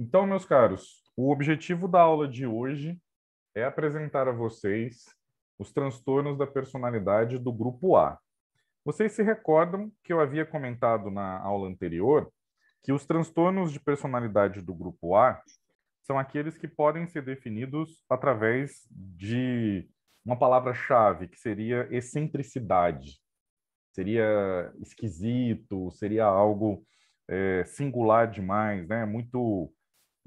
Então, meus caros, o objetivo da aula de hoje é apresentar a vocês os transtornos da personalidade do grupo A. Vocês se recordam que eu havia comentado na aula anterior que os transtornos de personalidade do grupo A são aqueles que podem ser definidos através de uma palavra-chave, que seria excentricidade. Seria esquisito, seria algo é, singular demais, né? muito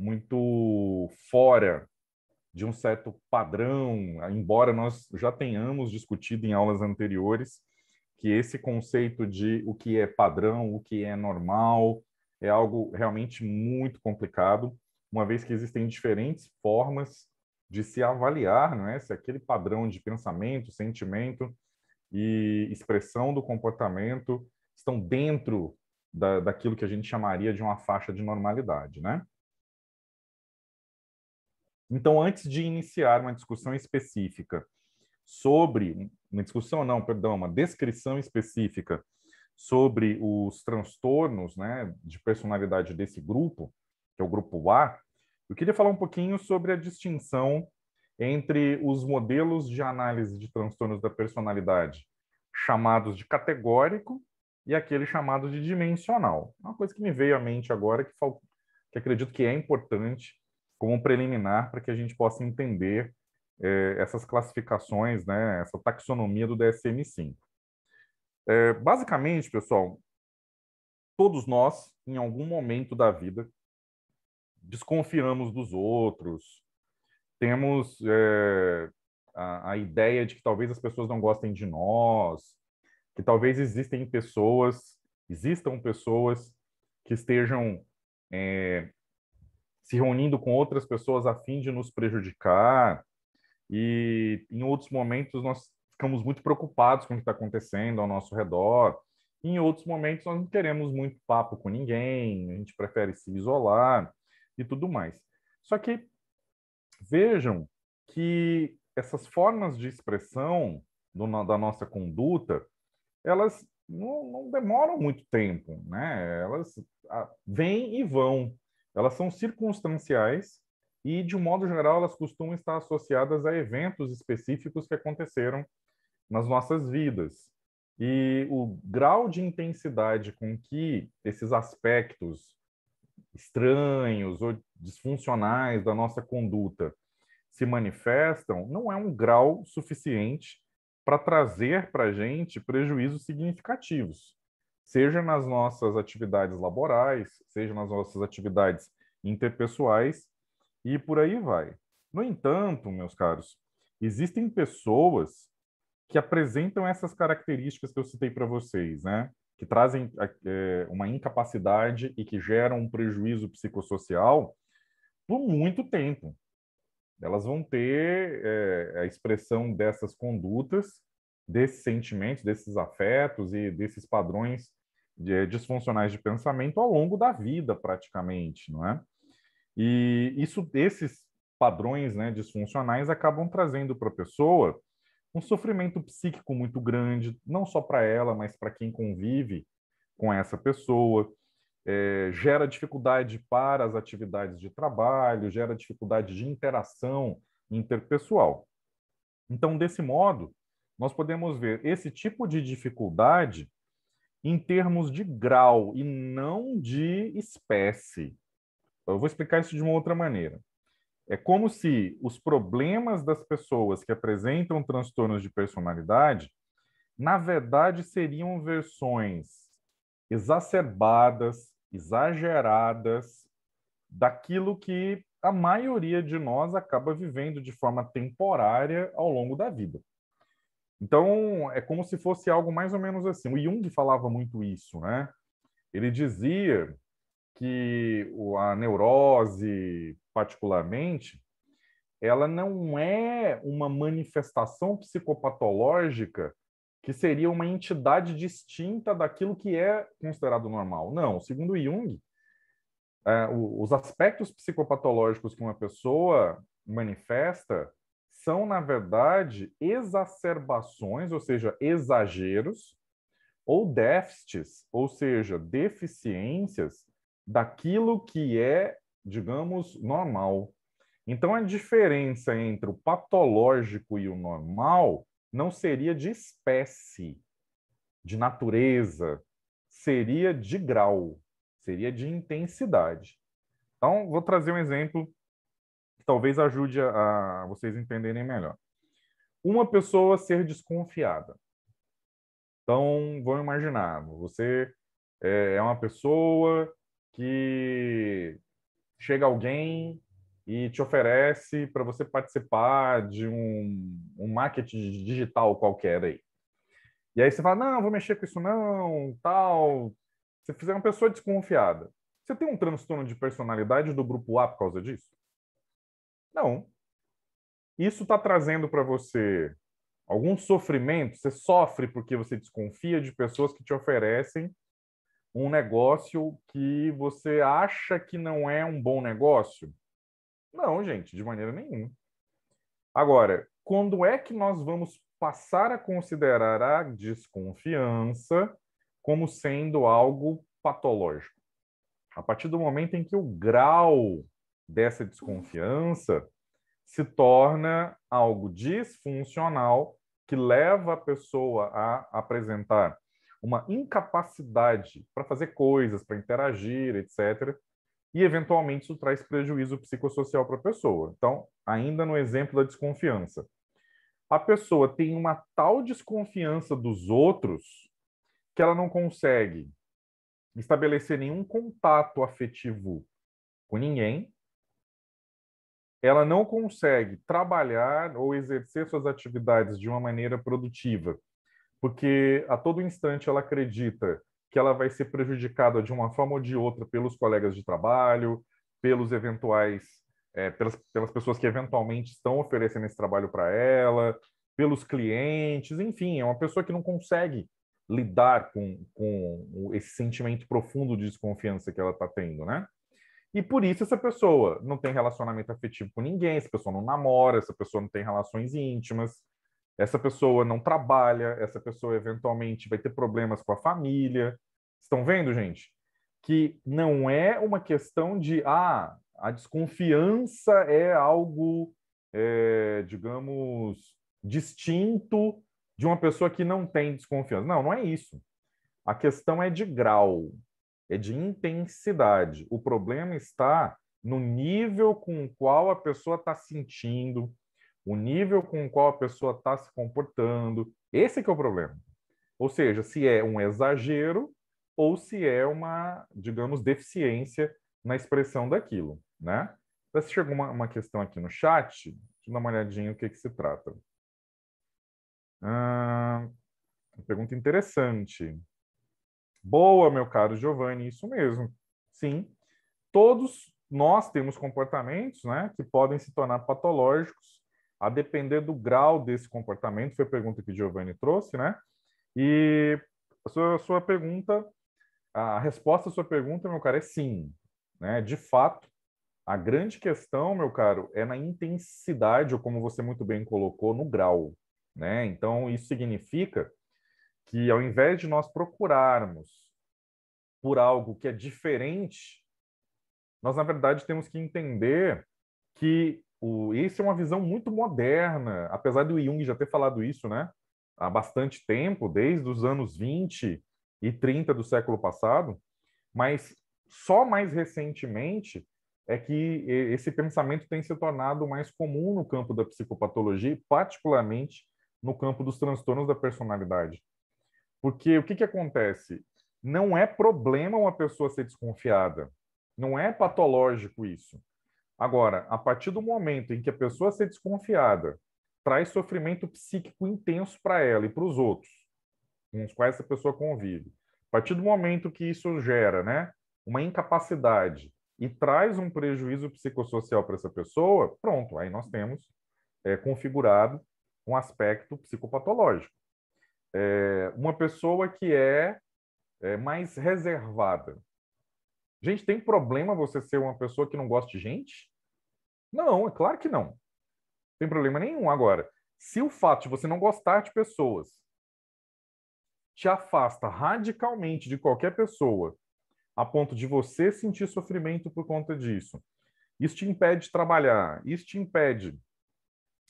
muito fora de um certo padrão, embora nós já tenhamos discutido em aulas anteriores que esse conceito de o que é padrão, o que é normal, é algo realmente muito complicado, uma vez que existem diferentes formas de se avaliar, não é? Se aquele padrão de pensamento, sentimento e expressão do comportamento estão dentro da, daquilo que a gente chamaria de uma faixa de normalidade, né? Então, antes de iniciar uma discussão específica sobre, uma discussão não, perdão, uma descrição específica sobre os transtornos né, de personalidade desse grupo, que é o grupo A, eu queria falar um pouquinho sobre a distinção entre os modelos de análise de transtornos da personalidade, chamados de categórico, e aquele chamado de dimensional. É uma coisa que me veio à mente agora, que, que acredito que é importante como preliminar para que a gente possa entender eh, essas classificações, né, essa taxonomia do DSM-5. É, basicamente, pessoal, todos nós, em algum momento da vida, desconfiamos dos outros, temos é, a, a, ideia de que talvez as pessoas não gostem de nós, que talvez existem pessoas, existam pessoas que estejam é, se reunindo com outras pessoas a fim de nos prejudicar. E em outros momentos nós ficamos muito preocupados com o que está acontecendo ao nosso redor. E, em outros momentos nós não queremos muito papo com ninguém, a gente prefere se isolar e tudo mais. Só que vejam que essas formas de expressão do, da nossa conduta, elas não, não, demoram muito tempo, né? Elas ah, vêm e vão elas são circunstanciais e, de um modo geral, elas costumam estar associadas a eventos específicos que aconteceram nas nossas vidas. E o grau de intensidade com que esses aspectos estranhos ou disfuncionais da nossa conduta se manifestam não é um grau suficiente para trazer para a gente prejuízos significativos seja nas nossas atividades laborais, seja nas nossas atividades interpessoais e por aí vai. No entanto, meus caros, existem pessoas que apresentam essas características que eu citei para vocês, né? Que trazem é, é, uma incapacidade e que geram um prejuízo psicossocial por muito tempo. Elas vão ter é, a expressão dessas condutas desses sentimentos, desses afetos e desses padrões de, eh, disfuncionais de pensamento ao longo da vida, praticamente, não é? E isso, esses padrões né, disfuncionais acabam trazendo para a pessoa um sofrimento psíquico muito grande, não só para ela, mas para quem convive com essa pessoa. É, gera dificuldade para as atividades de trabalho, gera dificuldade de interação interpessoal. Então, desse modo, nós podemos ver esse tipo de dificuldade em termos de grau e não de espécie. Eu vou explicar isso de uma outra maneira. É como se os problemas das pessoas que apresentam transtornos de personalidade, na verdade, seriam versões exacerbadas, exageradas daquilo que a maioria de nós acaba vivendo de forma temporária ao longo da vida. Então, é como se fosse algo mais ou menos assim. O Jung falava muito isso, né? Ele dizia que a neurose, particularmente, ela não é uma manifestação psicopatológica que seria uma entidade distinta daquilo que é considerado normal. Não, segundo Jung, é, os aspectos psicopatológicos que uma pessoa manifesta são, na verdade, exacerbações, ou seja, exageros, ou déficits, ou seja, deficiências daquilo que é, digamos, normal. Então, a diferença entre o patológico e o normal não seria de espécie, de natureza, seria de grau, seria de intensidade. Então, vou trazer um exemplo que talvez ajude a, a vocês entenderem melhor. Uma pessoa ser desconfiada. Então, vão imaginar, você é, é uma pessoa que chega alguém e te oferece para você participar de um, um marketing digital qualquer aí. E aí você fala, não, vou mexer com isso não, tal. Você fizer uma pessoa desconfiada. Você tem um transtorno de personalidade do grupo A por causa disso? Não. Isso está trazendo para você algum sofrimento? Você sofre porque você desconfia de pessoas que te oferecem um negócio que você acha que não é um bom negócio? Não, gente, de maneira nenhuma. Agora, quando é que nós vamos passar a considerar a desconfiança como sendo algo patológico? A partir do momento em que o grau dessa desconfiança se torna algo disfuncional que leva a pessoa a apresentar uma incapacidade para fazer coisas, para interagir, etc. E, eventualmente, isso traz prejuízo psicossocial para a pessoa. Então, ainda no exemplo da desconfiança, a pessoa tem uma tal desconfiança dos outros que ela não consegue estabelecer nenhum contato afetivo com ninguém, ela não consegue trabalhar ou exercer suas atividades de uma maneira produtiva, porque a todo instante ela acredita que ela vai ser prejudicada de uma forma ou de outra pelos colegas de trabalho, pelos eventuais, é, pelas, pelas pessoas que eventualmente estão oferecendo esse trabalho para ela, pelos clientes, enfim, é uma pessoa que não consegue lidar com, com esse sentimento profundo de desconfiança que ela está tendo, né? E por isso essa pessoa não tem relacionamento afetivo com ninguém, essa pessoa não namora, essa pessoa não tem relações íntimas, essa pessoa não trabalha, essa pessoa eventualmente vai ter problemas com a família. Estão vendo, gente? Que não é uma questão de, ah, a desconfiança é algo, é, digamos, distinto de uma pessoa que não tem desconfiança. Não, não é isso. A questão é de grau é de intensidade. O problema está no nível com o qual a pessoa está sentindo, o nível com o qual a pessoa está se comportando. Esse que é o problema. Ou seja, se é um exagero ou se é uma, digamos, deficiência na expressão daquilo, né? Então, se chegou uma, uma, questão aqui no chat, deixa eu dar uma olhadinha o que, que se trata. Ah, pergunta interessante. Boa, meu caro Giovanni, isso mesmo. Sim, todos nós temos comportamentos né, que podem se tornar patológicos a depender do grau desse comportamento, foi a pergunta que Giovanni trouxe, né? E a sua, a sua pergunta, a resposta à sua pergunta, meu caro, é sim. Né? De fato, a grande questão, meu caro, é na intensidade, ou como você muito bem colocou, no grau. Né? Então, isso significa que ao invés de nós procurarmos por algo que é diferente, nós na verdade temos que entender que o isso é uma visão muito moderna, apesar do Jung já ter falado isso, né, há bastante tempo, desde os anos 20 e 30 do século passado, mas só mais recentemente é que esse pensamento tem se tornado mais comum no campo da psicopatologia, particularmente no campo dos transtornos da personalidade. Porque o que, que acontece? Não é problema uma pessoa ser desconfiada. Não é patológico isso. Agora, a partir do momento em que a pessoa ser desconfiada traz sofrimento psíquico intenso para ela e para os outros com os quais essa pessoa convive, a partir do momento que isso gera né, uma incapacidade e traz um prejuízo psicossocial para essa pessoa, pronto, aí nós temos é, configurado um aspecto psicopatológico é, uma pessoa que é, é mais reservada. Gente, tem problema você ser uma pessoa que não gosta de gente? Não, é claro que não. Tem problema nenhum agora. Se o fato de você não gostar de pessoas te afasta radicalmente de qualquer pessoa, a ponto de você sentir sofrimento por conta disso, isso te impede de trabalhar, isso te impede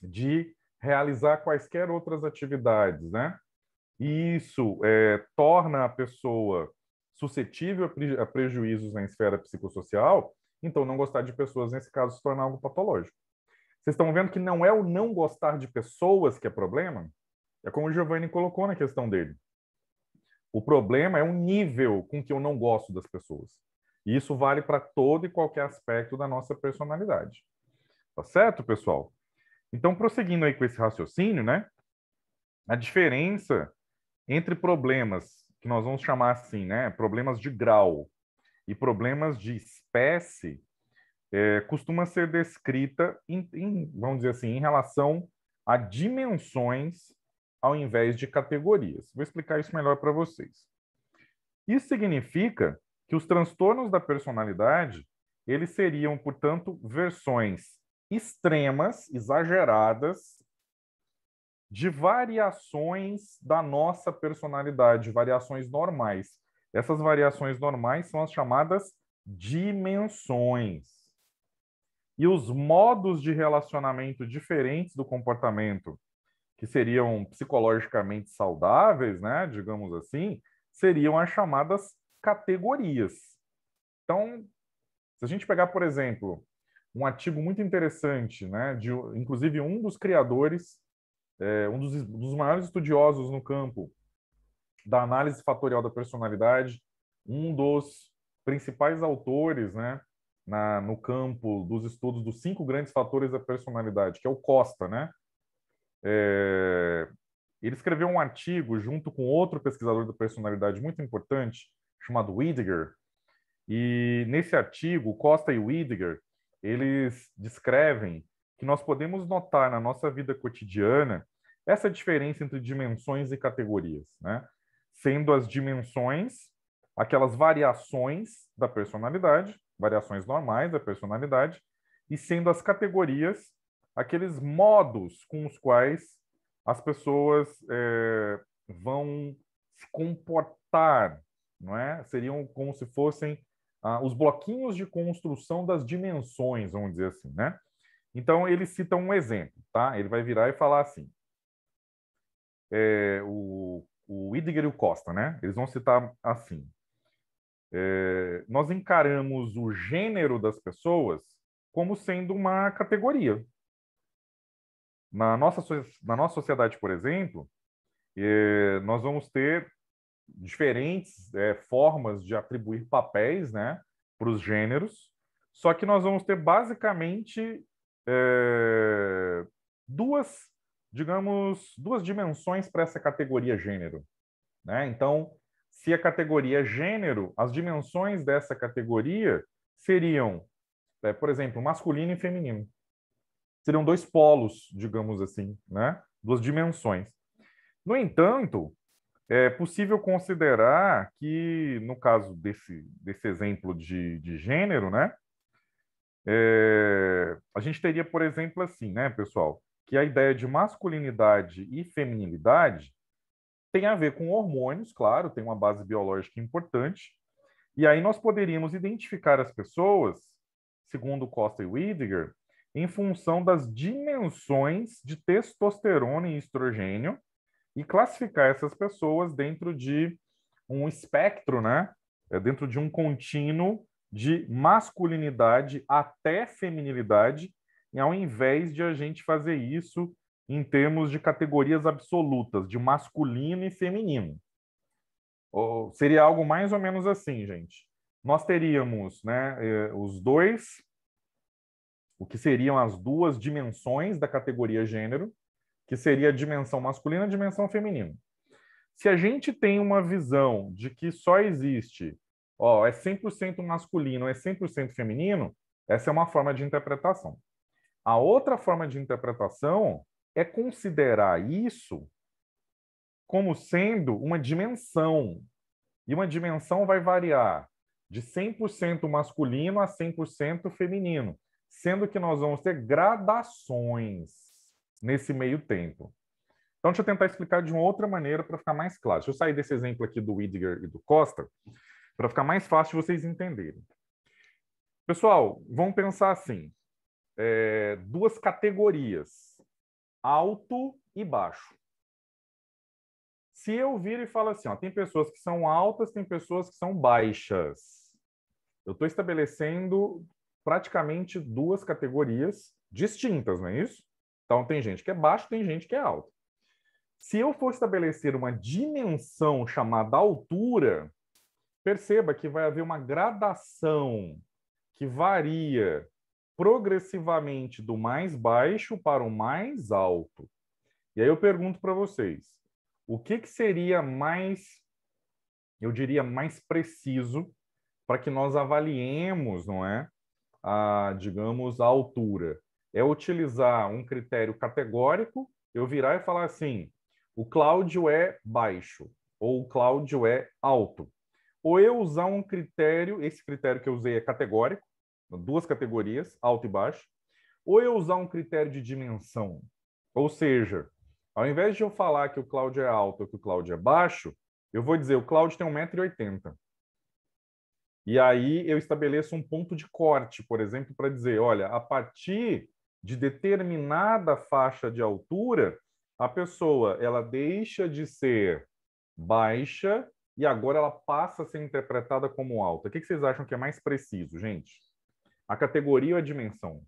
de realizar quaisquer outras atividades, né? E isso é, torna a pessoa suscetível a, prejuízos na esfera psicossocial, então não gostar de pessoas, nesse caso, se torna algo patológico. Vocês estão vendo que não é o não gostar de pessoas que é problema? É como o Giovanni colocou na questão dele. O problema é o nível com que eu não gosto das pessoas. E isso vale para todo e qualquer aspecto da nossa personalidade. Tá certo, pessoal? Então, prosseguindo aí com esse raciocínio, né? A diferença entre problemas que nós vamos chamar assim, né, problemas de grau e problemas de espécie, é, costuma ser descrita, em, em, vamos dizer assim, em relação a dimensões ao invés de categorias. Vou explicar isso melhor para vocês. Isso significa que os transtornos da personalidade, eles seriam, portanto, versões extremas, exageradas de variações da nossa personalidade, variações normais. Essas variações normais são as chamadas dimensões. E os modos de relacionamento diferentes do comportamento, que seriam psicologicamente saudáveis, né, digamos assim, seriam as chamadas categorias. Então, se a gente pegar, por exemplo, um artigo muito interessante, né, de, inclusive um dos criadores é, um dos, dos maiores estudiosos no campo da análise fatorial da personalidade, um dos principais autores né, na, no campo dos estudos dos cinco grandes fatores da personalidade, que é o Costa. Né? É, ele escreveu um artigo junto com outro pesquisador da personalidade muito importante, chamado Widiger, E nesse artigo, Costa e Widiger eles descrevem que nós podemos notar na nossa vida cotidiana essa diferença entre dimensões e categorias, né? Sendo as dimensões aquelas variações da personalidade, variações normais da personalidade, e sendo as categorias aqueles modos com os quais as pessoas é, vão se comportar, não é? Seriam como se fossem ah, os bloquinhos de construção das dimensões, vamos dizer assim, né? Então ele cita um exemplo, tá? Ele vai virar e falar assim: é, o, o Idiger e o Costa, né? Eles vão citar assim. É, nós encaramos o gênero das pessoas como sendo uma categoria. Na nossa, na nossa sociedade, por exemplo, é, nós vamos ter diferentes é, formas de atribuir papéis né, para os gêneros, só que nós vamos ter basicamente é, duas digamos, duas dimensões para essa categoria gênero. Né? Então, se a categoria gênero, as dimensões dessa categoria seriam, é, por exemplo, masculino e feminino. Seriam dois polos, digamos assim, né? duas dimensões. No entanto, é possível considerar que, no caso desse, desse exemplo de, de gênero, né? É, a gente teria, por exemplo, assim, né, pessoal? que a ideia de masculinidade e feminilidade tem a ver com hormônios, claro, tem uma base biológica importante. E aí nós poderíamos identificar as pessoas, segundo Costa e Widiger, em função das dimensões de testosterona e estrogênio e classificar essas pessoas dentro de um espectro, né? É dentro de um contínuo de masculinidade até feminilidade ao invés de a gente fazer isso em termos de categorias absolutas, de masculino e feminino. Ou seria algo mais ou menos assim, gente. Nós teríamos né, é, os dois, o que seriam as duas dimensões da categoria gênero, que seria a dimensão masculina e a dimensão feminina. Se a gente tem uma visão de que só existe, ó, é 100% masculino, é 100% feminino, essa é uma forma de interpretação. A outra forma de interpretação é considerar isso como sendo uma dimensão. E uma dimensão vai variar de 100% masculino a 100% feminino, sendo que nós vamos ter gradações nesse meio tempo. Então, deixa eu tentar explicar de uma outra maneira para ficar mais claro. Deixa eu sair desse exemplo aqui do Widger e do Costa, para ficar mais fácil vocês entenderem. Pessoal, vamos pensar assim é, duas categorias, alto e baixo. Se eu vir e falar assim, ó, tem pessoas que são altas, tem pessoas que são baixas. Eu estou estabelecendo praticamente duas categorias distintas, não é isso? Então tem gente que é baixo, tem gente que é alto. Se eu for estabelecer uma dimensão chamada altura, perceba que vai haver uma gradação que varia progressivamente do mais baixo para o mais alto. E aí eu pergunto para vocês, o que, que seria mais, eu diria, mais preciso para que nós avaliemos, não é, a, digamos, a altura? É utilizar um critério categórico, eu virar e falar assim, o Cláudio é baixo ou o Cláudio é alto. Ou eu usar um critério, esse critério que eu usei é categórico, duas categorias, alto e baixo, ou eu usar um critério de dimensão. Ou seja, ao invés de eu falar que o Cláudio é alto ou que o Cláudio é baixo, eu vou dizer o Cláudio tem 1,80m. E aí eu estabeleço um ponto de corte, por exemplo, para dizer, olha, a partir de determinada faixa de altura, a pessoa ela deixa de ser baixa e agora ela passa a ser interpretada como alta. O que vocês acham que é mais preciso, gente? A categoria ou a dimensão?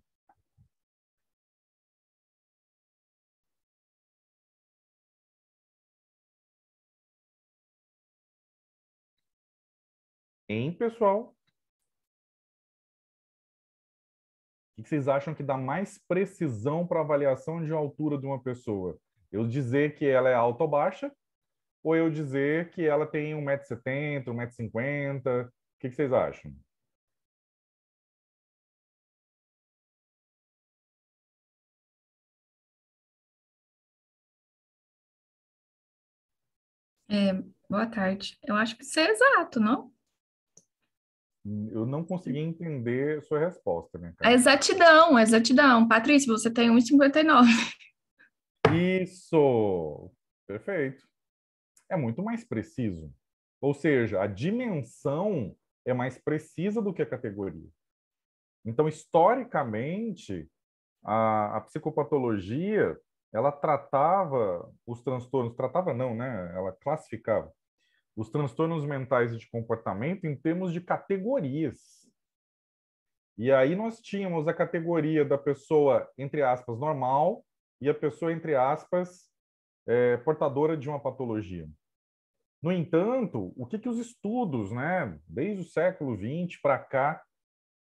Hein, pessoal? O que vocês acham que dá mais precisão para a avaliação de altura de uma pessoa? Eu dizer que ela é alta ou baixa ou eu dizer que ela tem 1,70m, 1,50m? O que vocês acham? É, boa tarde. Eu acho que isso é exato, não? Hum, eu não consegui entender sua resposta, minha né, cara. Exatidão, exatidão. Patrícia, você tem 1,59. Isso! Perfeito. É muito mais preciso. Ou seja, a dimensão é mais precisa do que a categoria. Então, historicamente, a, a psicopatologia ela tratava os transtornos, tratava não, né? Ela classificava os transtornos mentais e de comportamento em termos de categorias. E aí nós tínhamos a categoria da pessoa, entre aspas, normal e a pessoa, entre aspas, é, portadora de uma patologia. No entanto, o que, que os estudos, né, desde o século XX para cá,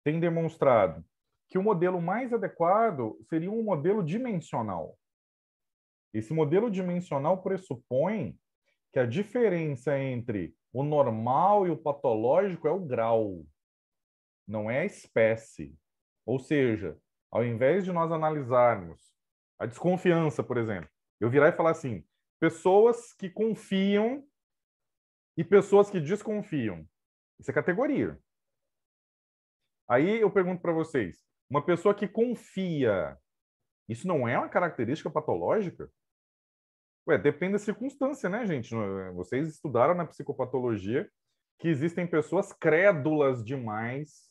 têm demonstrado? Que o modelo mais adequado seria um modelo dimensional. Esse modelo dimensional pressupõe que a diferença entre o normal e o patológico é o grau, não é a espécie. Ou seja, ao invés de nós analisarmos a desconfiança, por exemplo, eu virar e falar assim: pessoas que confiam e pessoas que desconfiam. Isso é categoria. Aí eu pergunto para vocês: uma pessoa que confia, isso não é uma característica patológica? Ué, depende da circunstância, né, gente? É, vocês estudaram na psicopatologia que existem pessoas crédulas demais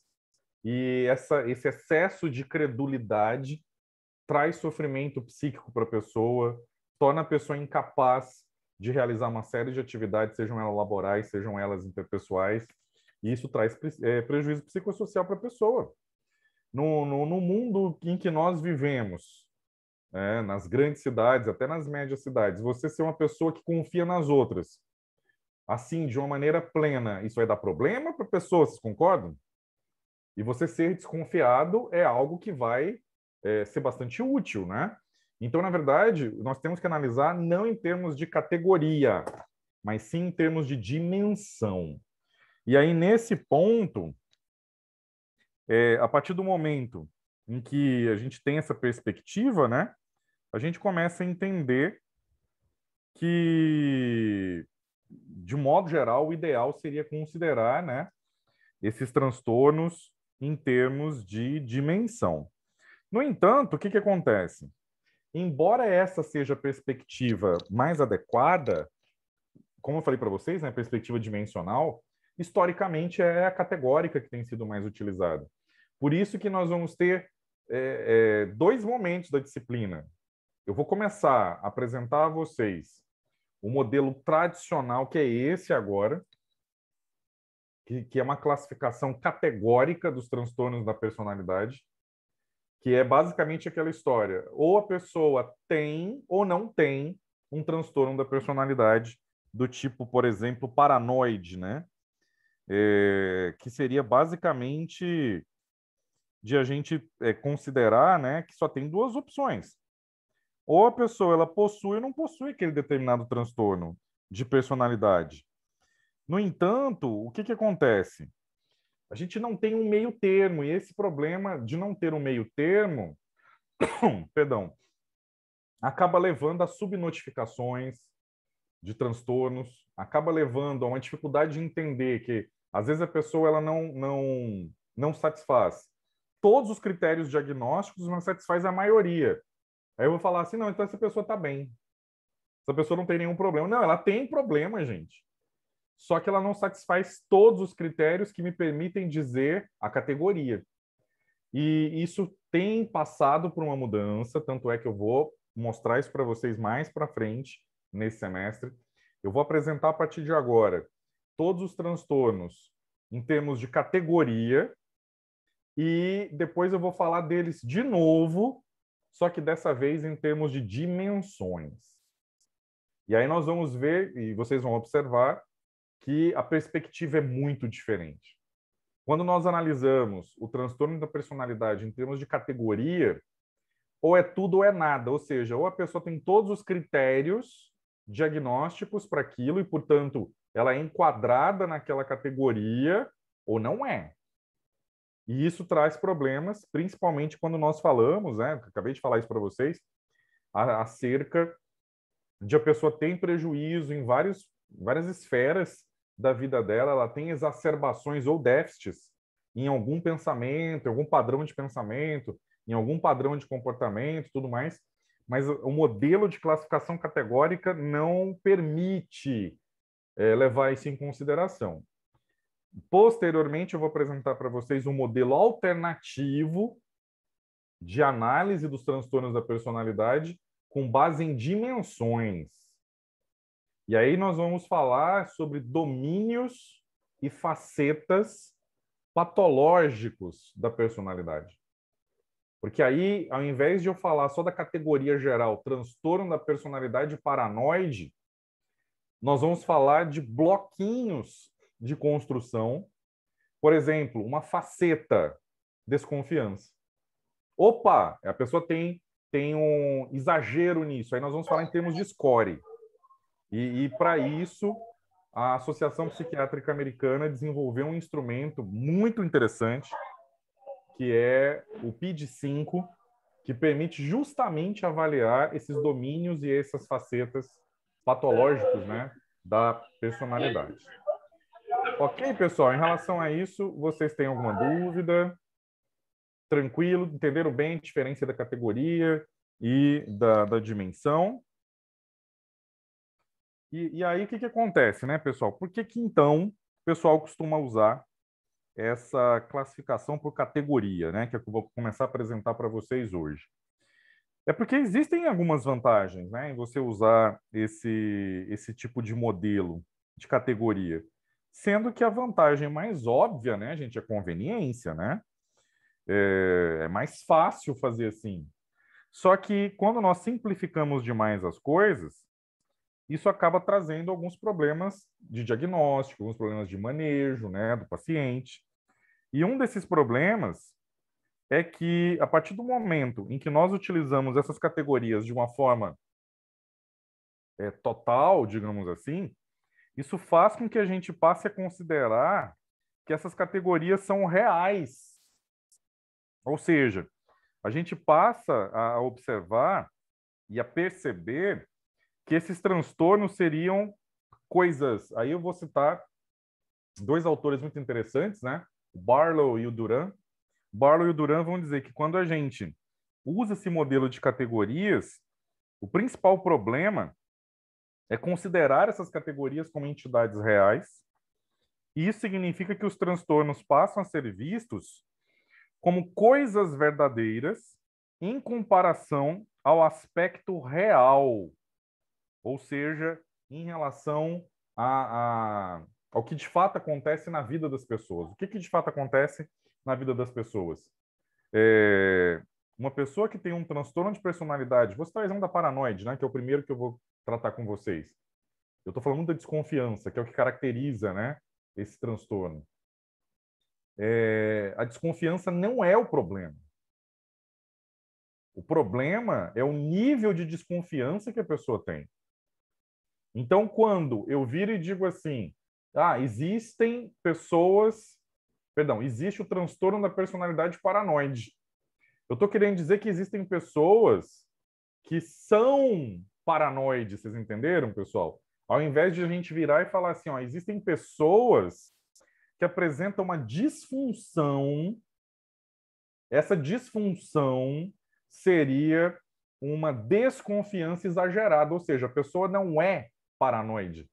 e essa, esse excesso de credulidade traz sofrimento psíquico para a pessoa, torna a pessoa incapaz de realizar uma série de atividades, sejam elas laborais, sejam elas interpessoais, e isso traz é, prejuízo psicossocial para a pessoa. No, no, no mundo em que nós vivemos, né, nas grandes cidades, até nas médias cidades, você ser uma pessoa que confia nas outras, assim, de uma maneira plena, isso vai dar problema para pessoas, vocês concordam? E você ser desconfiado é algo que vai é, ser bastante útil, né? Então, na verdade, nós temos que analisar não em termos de categoria, mas sim em termos de dimensão. E aí, nesse ponto, é, a partir do momento em que a gente tem essa perspectiva, né, a gente começa a entender que, de modo geral, o ideal seria considerar né, esses transtornos em termos de dimensão. No entanto, o que, que acontece? Embora essa seja a perspectiva mais adequada, como eu falei para vocês, né, perspectiva dimensional, historicamente é a categórica que tem sido mais utilizada. Por isso que nós vamos ter é, é, dois momentos da disciplina, eu vou começar a apresentar a vocês o modelo tradicional, que é esse agora, que, que é uma classificação categórica dos transtornos da personalidade, que é basicamente aquela história: ou a pessoa tem ou não tem um transtorno da personalidade, do tipo, por exemplo, paranoide, né? É, que seria basicamente de a gente é, considerar né, que só tem duas opções ou a pessoa ela possui ou não possui aquele determinado transtorno de personalidade. No entanto, o que, que acontece? A gente não tem um meio termo, e esse problema de não ter um meio termo, perdão, acaba levando a subnotificações de transtornos, acaba levando a uma dificuldade de entender que às vezes a pessoa ela não não não satisfaz todos os critérios diagnósticos, mas satisfaz a maioria. Aí eu vou falar assim, não, então essa pessoa está bem. Essa pessoa não tem nenhum problema. Não, ela tem problema, gente. Só que ela não satisfaz todos os critérios que me permitem dizer a categoria. E isso tem passado por uma mudança, tanto é que eu vou mostrar isso para vocês mais para frente nesse semestre. Eu vou apresentar a partir de agora todos os transtornos em termos de categoria e depois eu vou falar deles de novo só que dessa vez em termos de dimensões. E aí nós vamos ver, e vocês vão observar, que a perspectiva é muito diferente. Quando nós analisamos o transtorno da personalidade em termos de categoria, ou é tudo ou é nada, ou seja, ou a pessoa tem todos os critérios diagnósticos para aquilo e, portanto, ela é enquadrada naquela categoria ou não é. E isso traz problemas, principalmente quando nós falamos, né? Acabei de falar isso para vocês, acerca de a pessoa ter prejuízo em vários, várias esferas da vida dela, ela tem exacerbações ou déficits em algum pensamento, algum padrão de pensamento, em algum padrão de comportamento, tudo mais, mas o modelo de classificação categórica não permite é, levar isso em consideração. Posteriormente, eu vou apresentar para vocês um modelo alternativo de análise dos transtornos da personalidade com base em dimensões. E aí nós vamos falar sobre domínios e facetas patológicos da personalidade. Porque aí, ao invés de eu falar só da categoria geral, transtorno da personalidade paranoide, nós vamos falar de bloquinhos de construção. Por exemplo, uma faceta, desconfiança. Opa, é, a pessoa tem, tem um exagero nisso. Aí nós vamos falar em termos de score. E, e para isso, a Associação Psiquiátrica Americana desenvolveu um instrumento muito interessante, que é o PID-5, que permite justamente avaliar esses domínios e essas facetas patológicos né, da personalidade. Ok, pessoal? Em relação a isso, vocês têm alguma dúvida? Tranquilo? Entenderam bem a diferença da categoria e da, da dimensão? E, e aí, o que, que acontece, né, pessoal? Por que, que então o pessoal costuma usar essa classificação por categoria, né, que, é que eu vou começar a apresentar para vocês hoje? É porque existem algumas vantagens né, em você usar esse, esse tipo de modelo de categoria. Sendo que a vantagem mais óbvia, né, gente, é conveniência, né? É, é mais fácil fazer assim. Só que quando nós simplificamos demais as coisas, isso acaba trazendo alguns problemas de diagnóstico, alguns problemas de manejo, né, do paciente. E um desses problemas é que a partir do momento em que nós utilizamos essas categorias de uma forma é, total, digamos assim, isso faz com que a gente passe a considerar que essas categorias são reais. Ou seja, a gente passa a observar e a perceber que esses transtornos seriam coisas. Aí eu vou citar dois autores muito interessantes, né? O Barlow e o Duran. Barlow e o Duran vão dizer que quando a gente usa esse modelo de categorias, o principal problema é considerar essas categorias como entidades reais. E isso significa que os transtornos passam a ser vistos como coisas verdadeiras em comparação ao aspecto real, ou seja, em relação a, a, ao que de fato acontece na vida das pessoas. O que, que de fato acontece na vida das pessoas? É, uma pessoa que tem um transtorno de personalidade, vou citar o exemplo da paranoide, né, que é o primeiro que eu vou tratar com vocês. Eu estou falando da desconfiança, que é o que caracteriza né, esse transtorno. É, a desconfiança não é o problema. O problema é o nível de desconfiança que a pessoa tem. Então, quando eu viro e digo assim, ah, existem pessoas, perdão, existe o transtorno da personalidade paranoide. Eu estou querendo dizer que existem pessoas que são paranoide, vocês entenderam, pessoal? Ao invés de a gente virar e falar assim, ó, existem pessoas que apresentam uma disfunção, essa disfunção seria uma desconfiança exagerada, ou seja, a pessoa não é paranoide.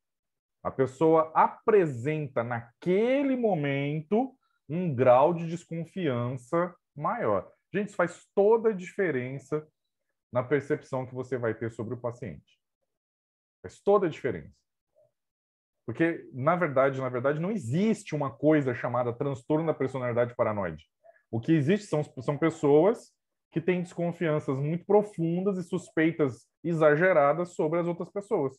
A pessoa apresenta naquele momento um grau de desconfiança maior. Gente, isso faz toda a diferença na percepção que você vai ter sobre o paciente. Faz toda a diferença. Porque, na verdade, na verdade, não existe uma coisa chamada transtorno da personalidade paranoide. O que existe são, são pessoas que têm desconfianças muito profundas e suspeitas exageradas sobre as outras pessoas.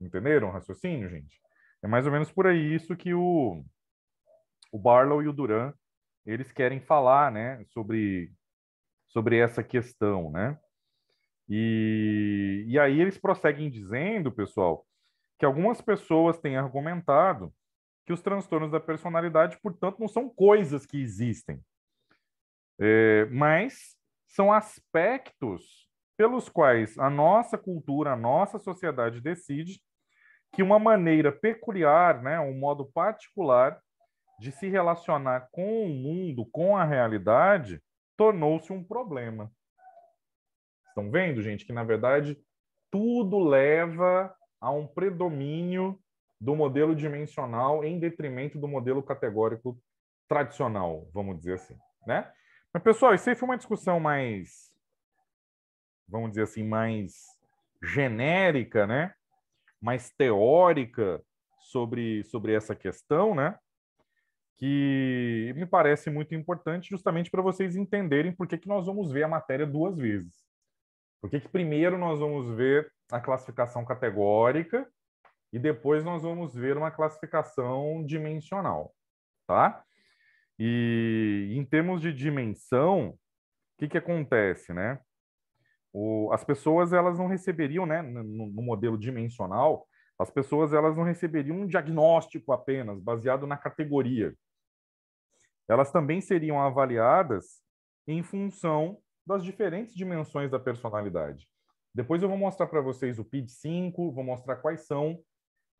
Entenderam o raciocínio, gente? É mais ou menos por aí isso que o, o Barlow e o Duran eles querem falar, né, sobre sobre essa questão, né? E, e aí eles prosseguem dizendo, pessoal, que algumas pessoas têm argumentado que os transtornos da personalidade, portanto, não são coisas que existem, é, mas são aspectos pelos quais a nossa cultura, a nossa sociedade decide que uma maneira peculiar, né, um modo particular de se relacionar com o mundo, com a realidade, tornou-se um problema. Estão vendo, gente, que na verdade tudo leva a um predomínio do modelo dimensional em detrimento do modelo categórico tradicional, vamos dizer assim, né? Mas pessoal, isso aí foi uma discussão mais vamos dizer assim, mais genérica, né? Mais teórica sobre sobre essa questão, né? que me parece muito importante justamente para vocês entenderem por que, que nós vamos ver a matéria duas vezes. Por que, que primeiro nós vamos ver a classificação categórica e depois nós vamos ver uma classificação dimensional, tá? E em termos de dimensão, o que, que acontece, né? O, as pessoas elas não receberiam, né, no, no modelo dimensional, as pessoas elas não receberiam um diagnóstico apenas baseado na categoria. Elas também seriam avaliadas em função das diferentes dimensões da personalidade. Depois eu vou mostrar para vocês o PID-5, vou mostrar quais são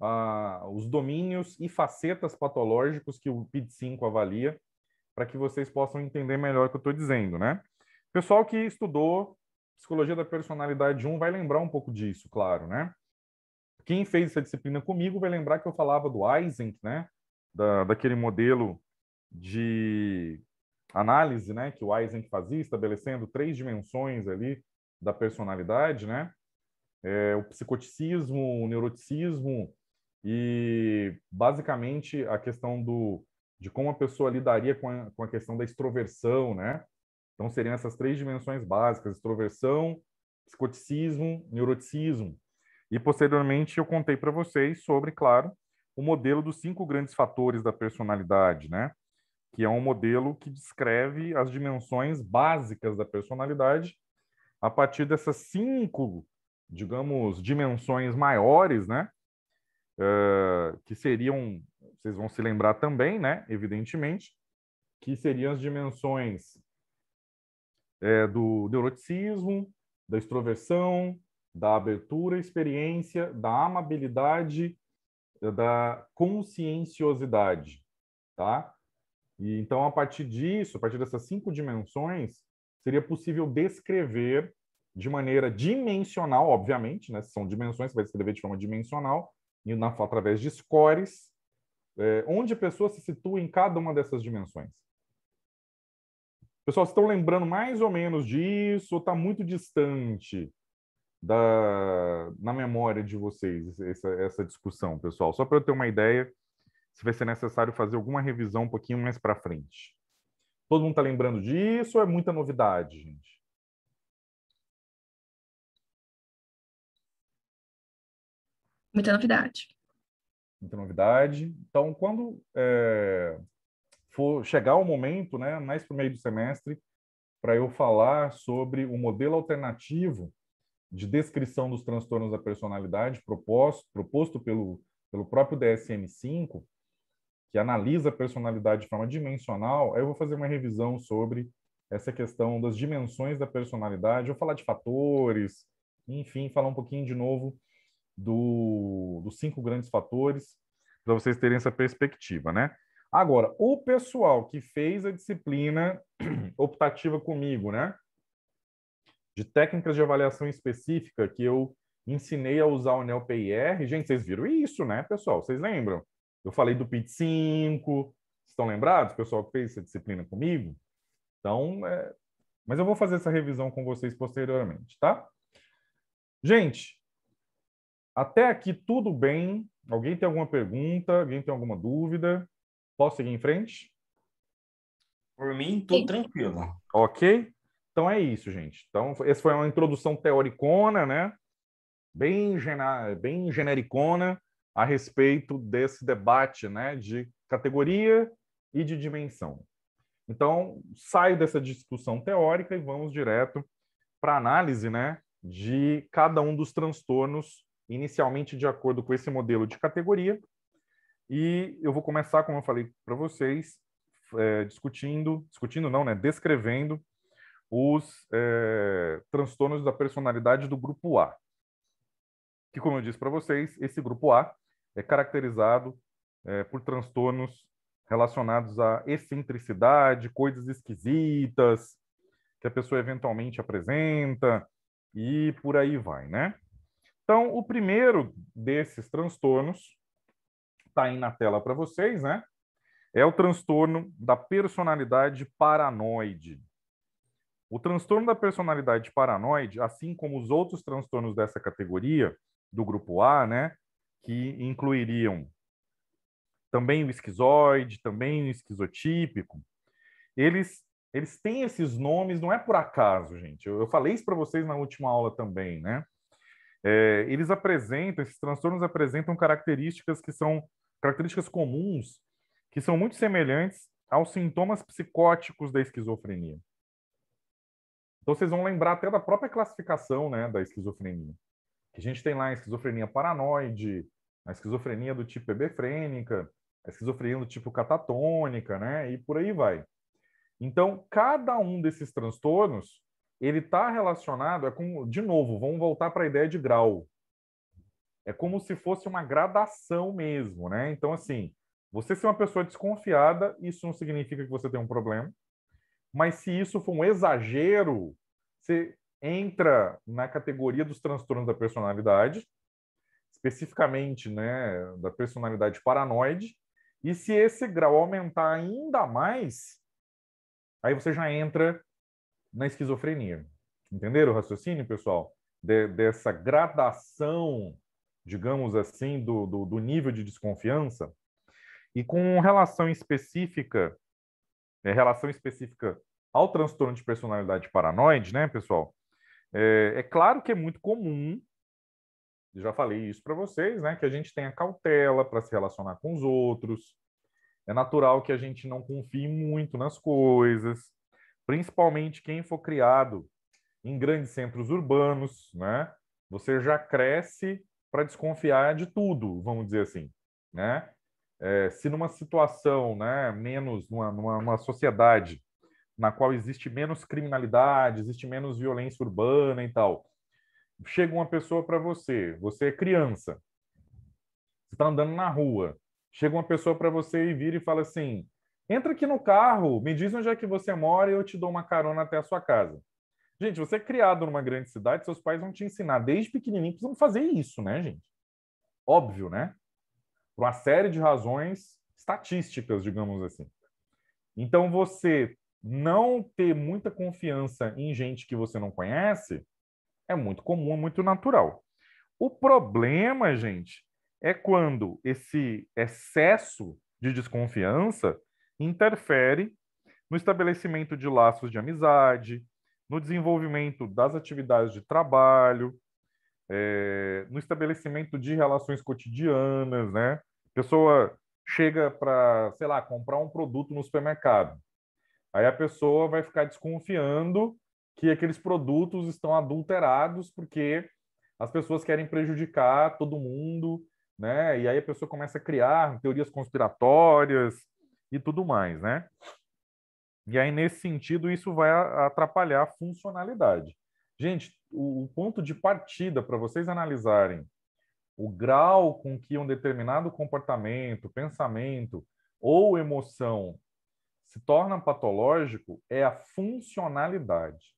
ah, os domínios e facetas patológicos que o PID-5 avalia, para que vocês possam entender melhor o que eu estou dizendo, né? Pessoal que estudou Psicologia da Personalidade 1 vai lembrar um pouco disso, claro, né? Quem fez essa disciplina comigo vai lembrar que eu falava do Eisenk, né? Da, daquele modelo de análise, né? Que o Eisenk fazia, estabelecendo três dimensões ali da personalidade, né? É, o psicoticismo, o neuroticismo e basicamente a questão do de como a pessoa lidaria com a, com a questão da extroversão, né? Então seriam essas três dimensões básicas: extroversão, psicoticismo, neuroticismo. E posteriormente eu contei para vocês sobre, claro, o modelo dos cinco grandes fatores da personalidade, né? Que é um modelo que descreve as dimensões básicas da personalidade a partir dessas cinco, digamos, dimensões maiores, né? Uh, que seriam, vocês vão se lembrar também, né? Evidentemente, que seriam as dimensões é, do neuroticismo, da extroversão, da abertura à experiência, da amabilidade, eh, da conscienciosidade, tá? E então a partir disso, a partir dessas cinco dimensões, seria possível descrever de maneira dimensional, obviamente, né? São dimensões, você vai descrever de forma dimensional e na, através de scores, é, onde a pessoa se situa em cada uma dessas dimensões. Pessoal, vocês estão lembrando mais ou menos disso? Está muito distante? da, na memória de vocês essa, essa discussão, pessoal? Só para eu ter uma ideia, se vai ser necessário fazer alguma revisão um pouquinho mais para frente. Todo mundo está lembrando disso ou é muita novidade, gente? Muita novidade. Muita novidade. Então, quando é, for chegar o momento, né, mais para o meio do semestre, para eu falar sobre o modelo alternativo de descrição dos transtornos da personalidade proposto, proposto pelo, pelo próprio DSM-5, que analisa a personalidade de forma dimensional, aí eu vou fazer uma revisão sobre essa questão das dimensões da personalidade, vou falar de fatores, enfim, falar um pouquinho de novo do, dos cinco grandes fatores, para vocês terem essa perspectiva, né? Agora, o pessoal que fez a disciplina optativa comigo, né? de técnicas de avaliação específica que eu ensinei a usar o NeoPIR. Gente, vocês viram isso, né, pessoal? Vocês lembram? Eu falei do PIT 5, estão lembrados, pessoal que fez essa disciplina comigo? Então, é... mas eu vou fazer essa revisão com vocês posteriormente, tá? Gente, até aqui tudo bem. Alguém tem alguma pergunta? Alguém tem alguma dúvida? Posso seguir em frente? Por mim, tudo tranquilo. Ok. Então é isso, gente. Então, essa foi uma introdução teoricona, né? Bem, bem genericona a respeito desse debate né? de categoria e de dimensão. Então, saio dessa discussão teórica e vamos direto para a análise né? de cada um dos transtornos, inicialmente de acordo com esse modelo de categoria. E eu vou começar, como eu falei para vocês, é, discutindo, discutindo não, né? Descrevendo os é, transtornos da personalidade do grupo A. Que, como eu disse para vocês, esse grupo A é caracterizado é, por transtornos relacionados à excentricidade, coisas esquisitas que a pessoa eventualmente apresenta e por aí vai, né? Então, o primeiro desses transtornos está aí na tela para vocês, né? É o transtorno da personalidade paranoide. O transtorno da personalidade paranoide, assim como os outros transtornos dessa categoria, do grupo A, né, que incluiriam também o esquizoide, também o esquizotípico, eles, eles têm esses nomes, não é por acaso, gente. Eu, eu falei isso para vocês na última aula também, né? É, eles apresentam, esses transtornos apresentam características que são características comuns, que são muito semelhantes aos sintomas psicóticos da esquizofrenia. Então vocês vão lembrar até da própria classificação né, da esquizofrenia. Que a gente tem lá a esquizofrenia paranoide, a esquizofrenia do tipo hebefrênica, a esquizofrenia do tipo catatônica, né? E por aí vai. Então, cada um desses transtornos, ele está relacionado, é com, de novo, vamos voltar para a ideia de grau. É como se fosse uma gradação mesmo, né? Então, assim, você ser uma pessoa desconfiada, isso não significa que você tem um problema. Mas se isso for um exagero, você entra na categoria dos transtornos da personalidade, especificamente né, da personalidade paranoide, e se esse grau aumentar ainda mais, aí você já entra na esquizofrenia. Entenderam o raciocínio, pessoal? De, dessa gradação, digamos assim, do, do, do nível de desconfiança. E com relação específica em né, relação específica ao transtorno de personalidade paranoide, né, pessoal? É, é claro que é muito comum, já falei isso para vocês, né, que a gente tenha cautela para se relacionar com os outros. É natural que a gente não confie muito nas coisas, principalmente quem for criado em grandes centros urbanos, né? Você já cresce para desconfiar de tudo, vamos dizer assim, né? É, se numa situação, né, menos, numa, numa, numa sociedade na qual existe menos criminalidade, existe menos violência urbana e tal, chega uma pessoa para você, você é criança, você está andando na rua, chega uma pessoa para você e vira e fala assim: entra aqui no carro, me diz onde é que você mora e eu te dou uma carona até a sua casa. Gente, você é criado numa grande cidade, seus pais vão te ensinar desde pequenininho precisam fazer isso, né, gente? Óbvio, né? por uma série de razões estatísticas, digamos assim. Então, você não ter muita confiança em gente que você não conhece é muito comum, muito natural. O problema, gente, é quando esse excesso de desconfiança interfere no estabelecimento de laços de amizade, no desenvolvimento das atividades de trabalho, é, no estabelecimento de relações cotidianas, né? Pessoa chega para, sei lá, comprar um produto no supermercado. Aí a pessoa vai ficar desconfiando que aqueles produtos estão adulterados porque as pessoas querem prejudicar todo mundo, né? E aí a pessoa começa a criar teorias conspiratórias e tudo mais, né? E aí nesse sentido isso vai atrapalhar a funcionalidade. Gente, o, o ponto de partida para vocês analisarem o grau com que um determinado comportamento, pensamento ou emoção se torna patológico é a funcionalidade.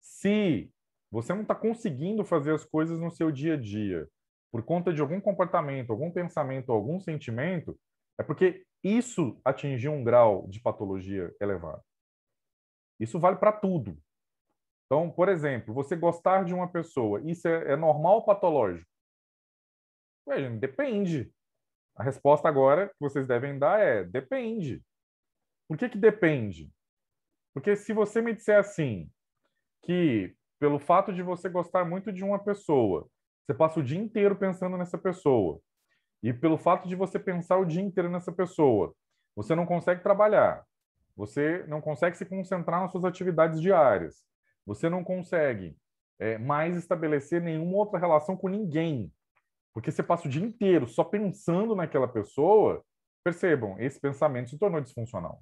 Se você não está conseguindo fazer as coisas no seu dia a dia por conta de algum comportamento, algum pensamento, algum sentimento, é porque isso atingiu um grau de patologia elevado. Isso vale para tudo. Então, por exemplo, você gostar de uma pessoa, isso é, é normal ou patológico? depende. A resposta agora que vocês devem dar é depende. Por que, que depende? Porque se você me disser assim, que pelo fato de você gostar muito de uma pessoa, você passa o dia inteiro pensando nessa pessoa, e pelo fato de você pensar o dia inteiro nessa pessoa, você não consegue trabalhar, você não consegue se concentrar nas suas atividades diárias, você não consegue é, mais estabelecer nenhuma outra relação com ninguém, porque você passa o dia inteiro só pensando naquela pessoa. Percebam, esse pensamento se tornou disfuncional.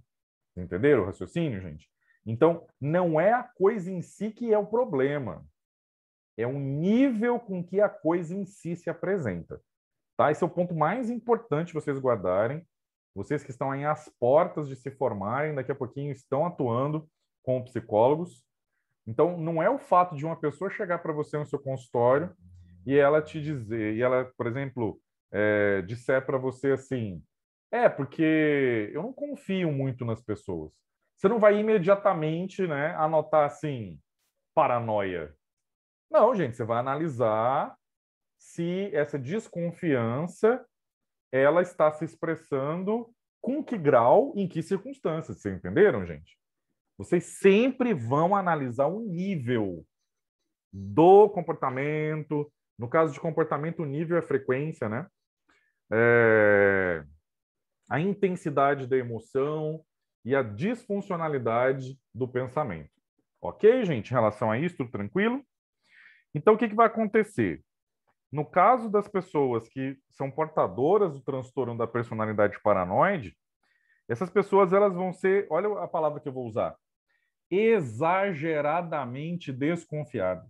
Entenderam o raciocínio, gente? Então, não é a coisa em si que é o problema. É o nível com que a coisa em si se apresenta. Tá? Esse é o ponto mais importante vocês guardarem. Vocês que estão aí às portas de se formarem, daqui a pouquinho estão atuando com psicólogos. Então, não é o fato de uma pessoa chegar para você no seu consultório e ela te dizer, e ela, por exemplo, é, disser para você assim: é, porque eu não confio muito nas pessoas. Você não vai imediatamente né, anotar assim, paranoia. Não, gente, você vai analisar se essa desconfiança ela está se expressando com que grau, em que circunstâncias. Vocês entenderam, gente? Vocês sempre vão analisar o nível do comportamento. No caso de comportamento, o nível é frequência, né? É... A intensidade da emoção e a disfuncionalidade do pensamento. Ok, gente? Em relação a isso, tudo tranquilo? Então, o que, que vai acontecer? No caso das pessoas que são portadoras do transtorno da personalidade paranoide, essas pessoas elas vão ser, olha a palavra que eu vou usar, exageradamente desconfiadas.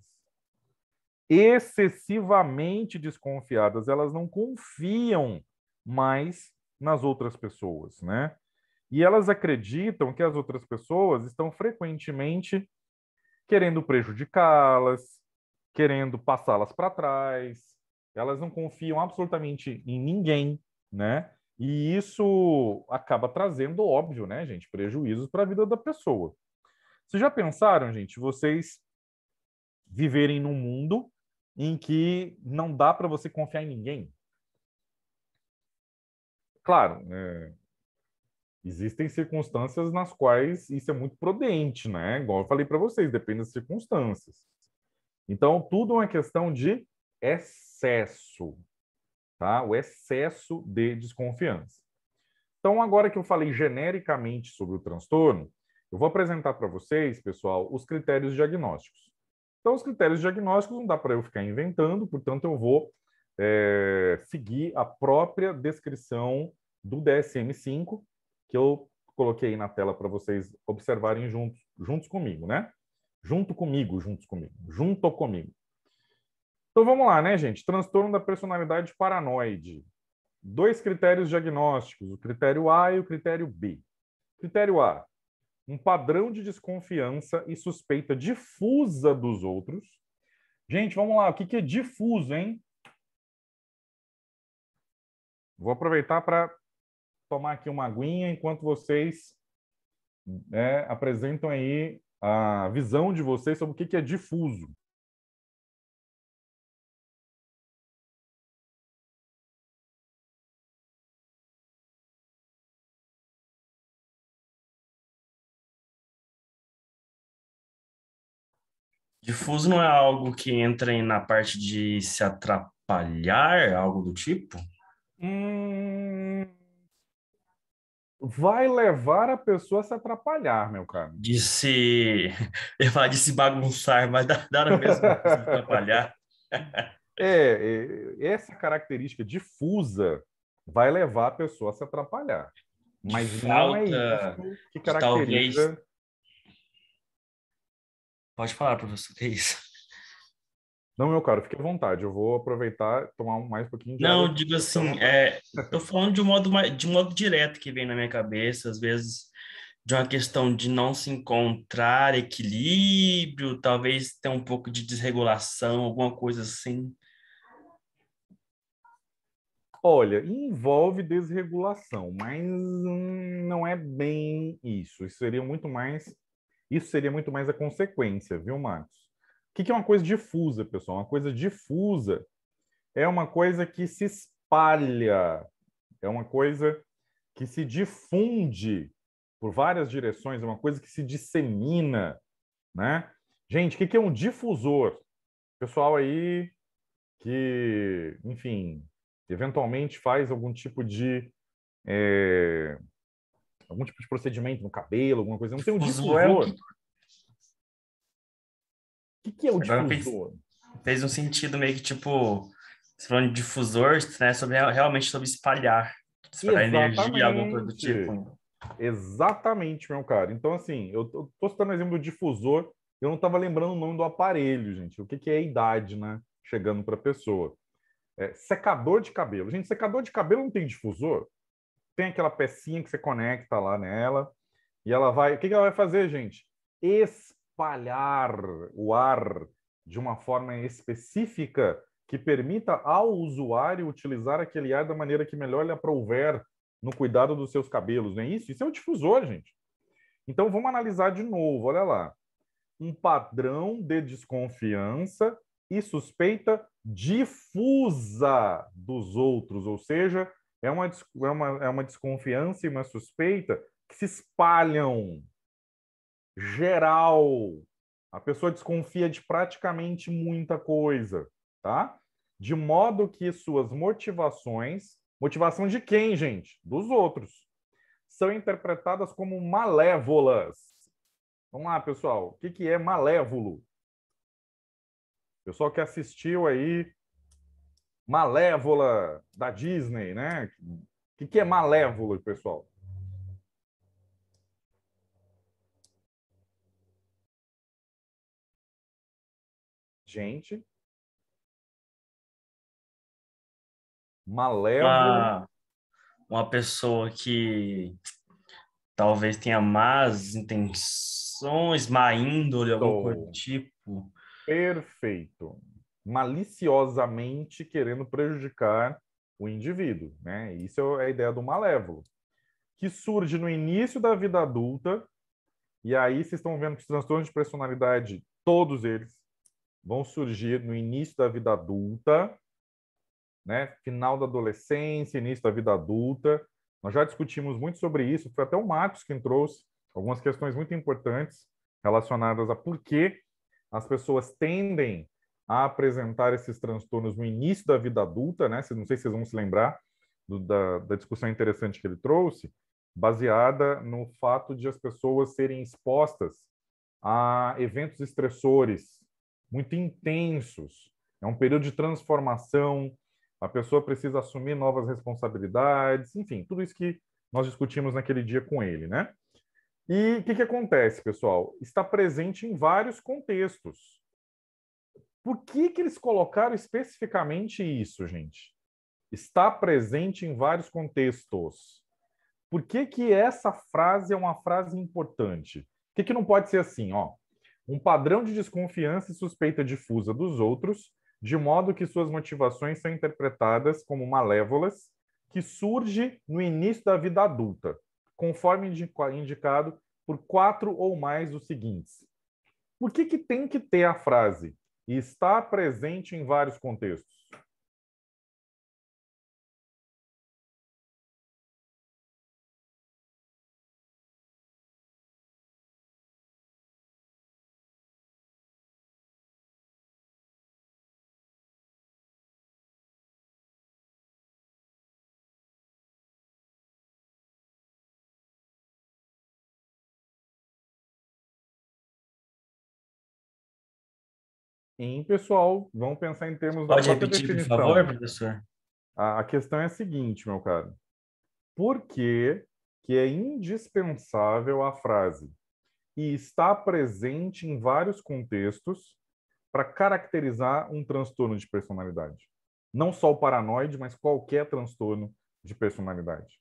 Excessivamente desconfiadas. Elas não confiam mais nas outras pessoas, né? E elas acreditam que as outras pessoas estão frequentemente querendo prejudicá-las, querendo passá-las para trás. Elas não confiam absolutamente em ninguém, né? E isso acaba trazendo, óbvio, né, gente, prejuízos para a vida da pessoa. Vocês já pensaram, gente, vocês viverem num mundo em que não dá para você confiar em ninguém? Claro, é... existem circunstâncias nas quais isso é muito prudente, né? Igual eu falei para vocês, depende das circunstâncias. Então, tudo é uma questão de excesso, tá? O excesso de desconfiança. Então, agora que eu falei genericamente sobre o transtorno, eu vou apresentar para vocês, pessoal, os critérios diagnósticos. Então, os critérios diagnósticos não dá para eu ficar inventando, portanto, eu vou é, seguir a própria descrição do DSM-5 que eu coloquei na tela para vocês observarem juntos, juntos comigo, né? Junto comigo, juntos comigo, junto comigo. Então vamos lá, né, gente? Transtorno da personalidade paranoide. Dois critérios diagnósticos, o critério A e o critério B. Critério A, um padrão de desconfiança e suspeita difusa dos outros. Gente, vamos lá, o que é difuso, hein? Vou aproveitar para tomar aqui uma aguinha enquanto vocês né, apresentam aí a visão de vocês sobre o que é difuso. Difuso não é algo que entra na parte de se atrapalhar, algo do tipo? Hum... Vai levar a pessoa a se atrapalhar, meu caro. De se. Eu falar de se bagunçar, mas dá, dá na mesma se atrapalhar. é, é, essa característica difusa vai levar a pessoa a se atrapalhar. Mas Falta não é isso que caracteriza. Talvez Pode falar, professor, que é isso. Não, meu caro, fique à vontade. Eu vou aproveitar tomar mais um pouquinho de Não, água. digo assim, é, falando de um, modo, de um modo direto que vem na minha cabeça, às vezes de uma questão de não se encontrar equilíbrio, talvez ter um pouco de desregulação, alguma coisa assim. Olha, envolve desregulação, mas hum, não é bem isso. Isso seria muito mais isso seria muito mais a consequência, viu, Marcos? O que é uma coisa difusa, pessoal? Uma coisa difusa é uma coisa que se espalha, é uma coisa que se difunde por várias direções, é uma coisa que se dissemina, né? Gente, o que é um difusor? Pessoal aí que, enfim, eventualmente faz algum tipo de é, algum tipo de procedimento no cabelo, alguma coisa. Não tem um é difusor. o que... que, é o Agora difusor? Fez, fez, um sentido meio que tipo, você falando de difusor, né, sobre, realmente sobre espalhar, espalhar Exatamente. energia, alguma coisa do tipo. Exatamente, meu cara. Então, assim, eu, eu tô citando o exemplo do difusor, eu não estava lembrando o nome do aparelho, gente. O que, que é a idade, né? Chegando para a pessoa. É, secador de cabelo. Gente, secador de cabelo não tem difusor? tem aquela pecinha que você conecta lá nela, e ela vai. O que, ela vai fazer, gente? Espalhar o ar de uma forma específica que permita ao usuário utilizar aquele ar da maneira que melhor lhe aprouver no cuidado dos seus cabelos, não é isso? Isso é o difusor, gente. Então vamos analisar de novo, olha lá. Um padrão de desconfiança e suspeita difusa dos outros, ou seja, é uma, é uma, é uma desconfiança e uma suspeita que se espalham geral. A pessoa desconfia de praticamente muita coisa, tá? De modo que suas motivações, motivação de quem, gente? Dos outros, são interpretadas como malévolas. Vamos lá, pessoal. O que, que é malévolo? Pessoal que assistiu aí Malévola da Disney, né? O que, que é Malévola, pessoal? Gente. Malévola. Uma, uma pessoa que talvez tenha más intenções, má índole, algum tipo. Perfeito maliciosamente querendo prejudicar o indivíduo. Né? Isso é a ideia do malévolo, que surge no início da vida adulta, e aí vocês estão vendo que os transtornos de personalidade, todos eles, vão surgir no início da vida adulta, né? final da adolescência, início da vida adulta. Nós já discutimos muito sobre isso, foi até o Marcos quem trouxe algumas questões muito importantes relacionadas a por que as pessoas tendem a apresentar esses transtornos no início da vida adulta, né? Não sei se vocês vão se lembrar do, da, da discussão interessante que ele trouxe, baseada no fato de as pessoas serem expostas a eventos estressores muito intensos. É um período de transformação, a pessoa precisa assumir novas responsabilidades, enfim, tudo isso que nós discutimos naquele dia com ele, né? E o que, que acontece, pessoal? Está presente em vários contextos. Por que, que eles colocaram especificamente isso, gente? Está presente em vários contextos. Por que, que essa frase é uma frase importante? Por que, que não pode ser assim, ó? Um padrão de desconfiança e suspeita difusa dos outros, de modo que suas motivações são interpretadas como malévolas, que surge no início da vida adulta, conforme indicado por quatro ou mais dos seguintes. Por que, que tem que ter a frase? e está presente em vários contextos. em pessoal. Vamos pensar em termos Pode da repetir, definição. por favor, professor? A, a questão é a seguinte, meu caro. Por que, que é indispensável a frase e está presente em vários contextos para caracterizar um transtorno de personalidade? Não só o paranoide, mas qualquer transtorno de personalidade.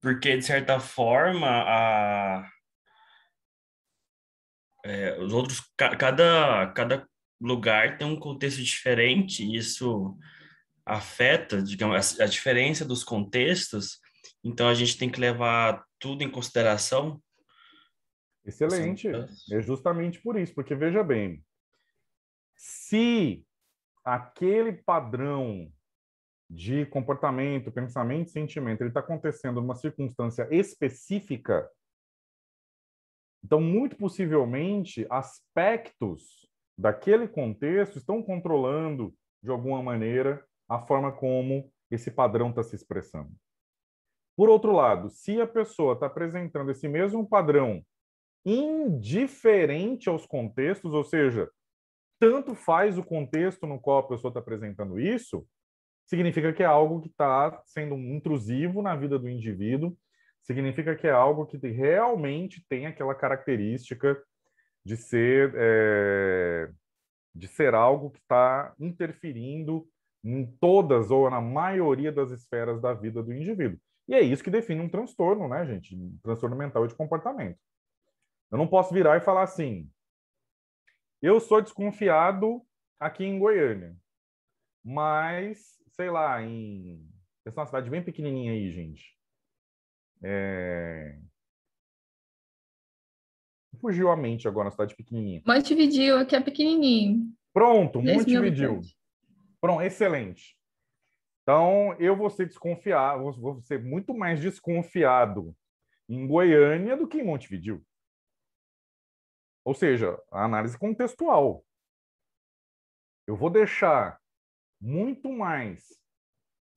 Porque, de certa forma, a, é, os outros, ca cada, cada lugar tem um contexto diferente e isso afeta, digamos, a, a diferença dos contextos. Então a gente tem que levar tudo em consideração. Excelente. É justamente por isso, porque veja bem, se aquele padrão de comportamento, pensamento, sentimento, ele está acontecendo numa circunstância específica, então, muito possivelmente, aspectos daquele contexto estão controlando, de alguma maneira, a forma como esse padrão está se expressando. Por outro lado, se a pessoa está apresentando esse mesmo padrão indiferente aos contextos, ou seja, tanto faz o contexto no qual a pessoa está apresentando isso, significa que é algo que está sendo intrusivo na vida do indivíduo significa que é algo que realmente tem aquela característica de ser é, de ser algo que está interferindo em todas ou na maioria das esferas da vida do indivíduo. E é isso que define um transtorno, né, gente? Um transtorno mental e de comportamento. Eu não posso virar e falar assim: eu sou desconfiado aqui em Goiânia, mas sei lá, em essa é uma cidade bem pequenininha aí, gente. É... Fugiu a mente agora, está cidade pequenininha. Montevideo, que é pequenininho. Pronto, Montevideo. Pronto, excelente. Então, eu vou ser desconfiado, vou ser muito mais desconfiado em Goiânia do que em Montevideo. Ou seja, a análise contextual. Eu vou deixar muito mais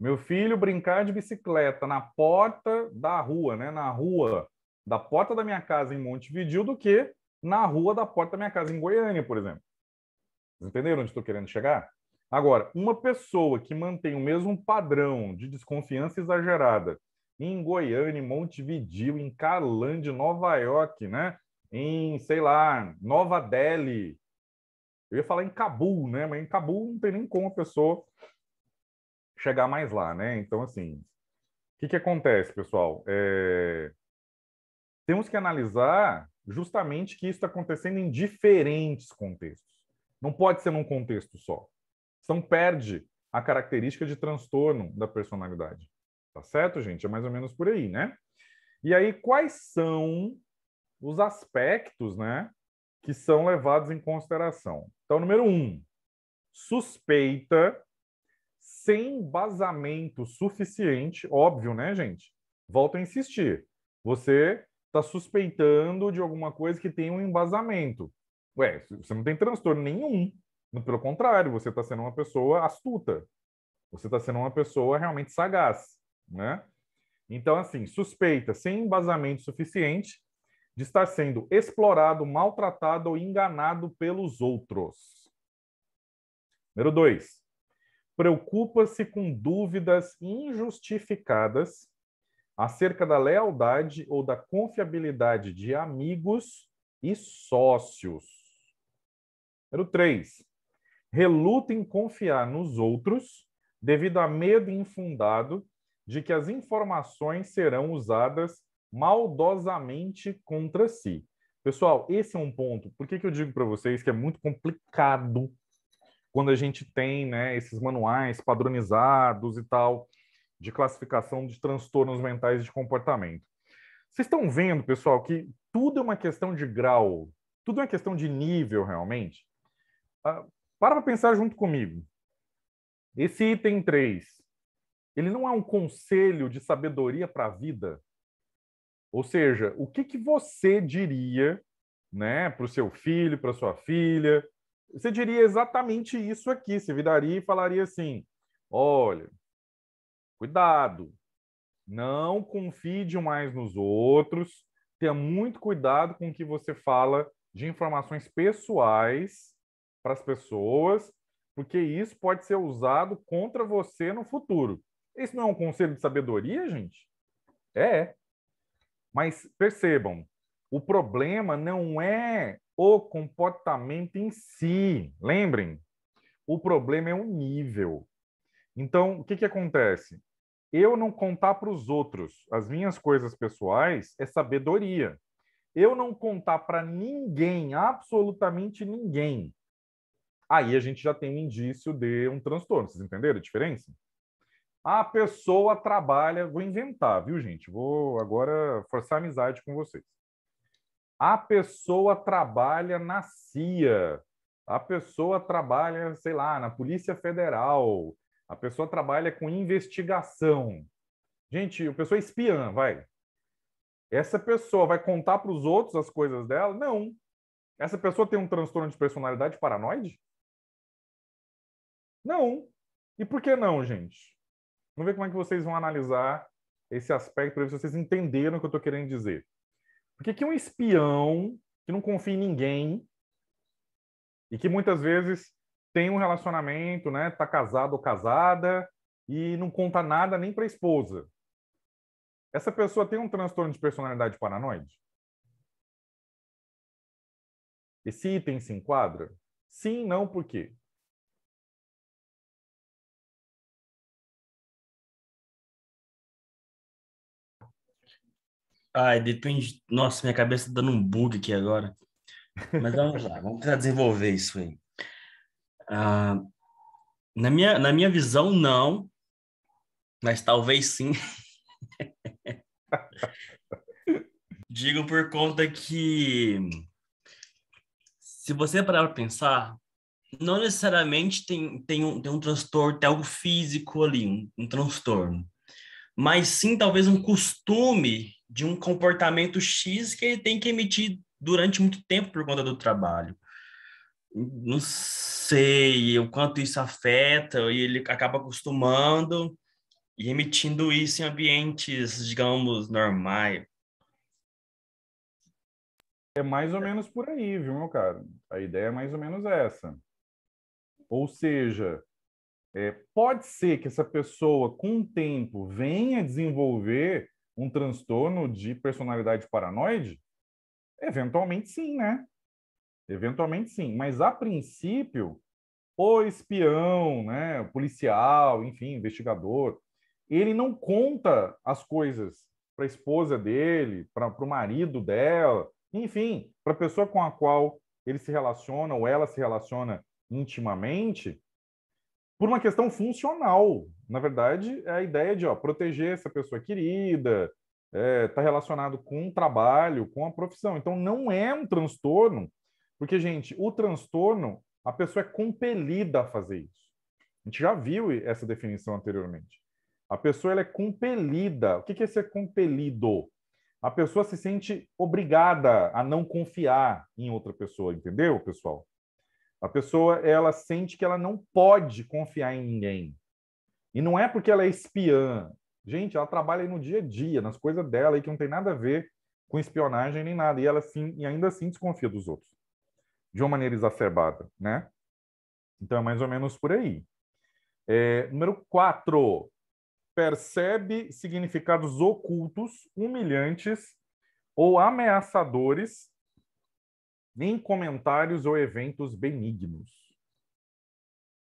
meu filho brincar de bicicleta na porta da rua, né? Na rua da porta da minha casa em Montevideo do que na rua da porta da minha casa em Goiânia, por exemplo. Vocês entenderam onde estou querendo chegar? Agora, uma pessoa que mantém o mesmo padrão de desconfiança exagerada em Goiânia, em Montevideo, em Carlândia, Nova York, né? Em, sei lá, Nova Delhi. Eu ia falar em Cabul, né? Mas em Cabul não tem nem como a pessoa chegar mais lá, né? Então, assim, o que, que acontece, pessoal? É... Temos que analisar justamente que isso está acontecendo em diferentes contextos. Não pode ser num contexto só. Então, perde a característica de transtorno da personalidade. Tá certo, gente? É mais ou menos por aí, né? E aí, quais são os aspectos, né, que são levados em consideração? Então, número um, suspeita sem embasamento suficiente, óbvio, né, gente? Volto a insistir. Você está suspeitando de alguma coisa que tem um embasamento. Ué, você não tem transtorno nenhum. Pelo contrário, você está sendo uma pessoa astuta. Você está sendo uma pessoa realmente sagaz, né? Então, assim, suspeita sem embasamento suficiente de estar sendo explorado, maltratado ou enganado pelos outros. Número dois, preocupa-se com dúvidas injustificadas acerca da lealdade ou da confiabilidade de amigos e sócios. Número 3. Reluta em confiar nos outros devido a medo infundado de que as informações serão usadas maldosamente contra si. Pessoal, esse é um ponto. Por que, que eu digo para vocês que é muito complicado quando a gente tem né, esses manuais padronizados e tal, de classificação de transtornos mentais de comportamento. Vocês estão vendo, pessoal, que tudo é uma questão de grau, tudo é uma questão de nível, realmente? Ah, para para pensar junto comigo. Esse item 3, ele não é um conselho de sabedoria para a vida? Ou seja, o que, que você diria né, para o seu filho, para sua filha, você diria exatamente isso aqui. Se viraria e falaria assim: olha, cuidado, não confie demais nos outros, tenha muito cuidado com o que você fala de informações pessoais para as pessoas, porque isso pode ser usado contra você no futuro. Esse não é um conselho de sabedoria, gente? É. Mas percebam, o problema não é o comportamento em si. Lembrem, o problema é o nível. Então, o que, que acontece? Eu não contar para os outros as minhas coisas pessoais é sabedoria. Eu não contar para ninguém, absolutamente ninguém, aí a gente já tem um indício de um transtorno. Vocês entenderam a diferença? A pessoa trabalha, vou inventar, viu, gente? Vou agora forçar amizade com vocês. A pessoa trabalha na CIA, a pessoa trabalha, sei lá, na Polícia Federal, a pessoa trabalha com investigação. Gente, a pessoa é espiã, vai. Essa pessoa vai contar para os outros as coisas dela? Não. Essa pessoa tem um transtorno de personalidade paranoide? Não. E por que não, gente? Vamos ver como é que vocês vão analisar esse aspecto para ver se vocês entenderam o que eu estou querendo dizer. Por que, que um espião que não confia em ninguém e que muitas vezes tem um relacionamento, né, tá casado ou casada e não conta nada nem para a esposa. Essa pessoa tem um transtorno de personalidade paranoide? Esse item se enquadra? Sim, não, por quê? Ai, depende. Nossa, minha cabeça tá dando um bug aqui agora. Mas vamos lá, vamos tentar desenvolver isso aí. Ah, na, minha, na minha visão, não. Mas talvez sim. Digo por conta que se você parar para pensar, não necessariamente tem, tem, um, tem um transtorno, tem algo físico ali, um, um transtorno. Mas sim, talvez um costume de um comportamento X que ele tem que emitir durante muito tempo por conta do trabalho. Não sei o quanto isso afeta, e ele acaba acostumando e emitindo isso em ambientes, digamos, normais. É mais ou menos por aí, viu, meu cara? A ideia é mais ou menos essa. Ou seja, é, pode ser que essa pessoa, com o tempo, venha desenvolver um transtorno de personalidade paranoide? Eventualmente sim, né? Eventualmente sim, mas a princípio, o espião, né, o policial, enfim, investigador, ele não conta as coisas para a esposa dele, para o marido dela, enfim, para a pessoa com a qual ele se relaciona ou ela se relaciona intimamente, por uma questão funcional. Na verdade, é a ideia de ó, proteger essa pessoa querida, está é, tá relacionado com o trabalho, com a profissão. Então, não é um transtorno, porque, gente, o transtorno, a pessoa é compelida a fazer isso. A gente já viu essa definição anteriormente. A pessoa ela é compelida. O que é ser compelido? A pessoa se sente obrigada a não confiar em outra pessoa, entendeu, pessoal? A pessoa ela sente que ela não pode confiar em ninguém. E não é porque ela é espiã. Gente, ela trabalha no dia a dia, nas coisas dela, que não tem nada a ver com espionagem nem nada. E ela sim, e ainda assim desconfia dos outros. De uma maneira exacerbada, né? Então é mais ou menos por aí. É, número 4. Percebe significados ocultos, humilhantes ou ameaçadores nem comentários ou eventos benignos.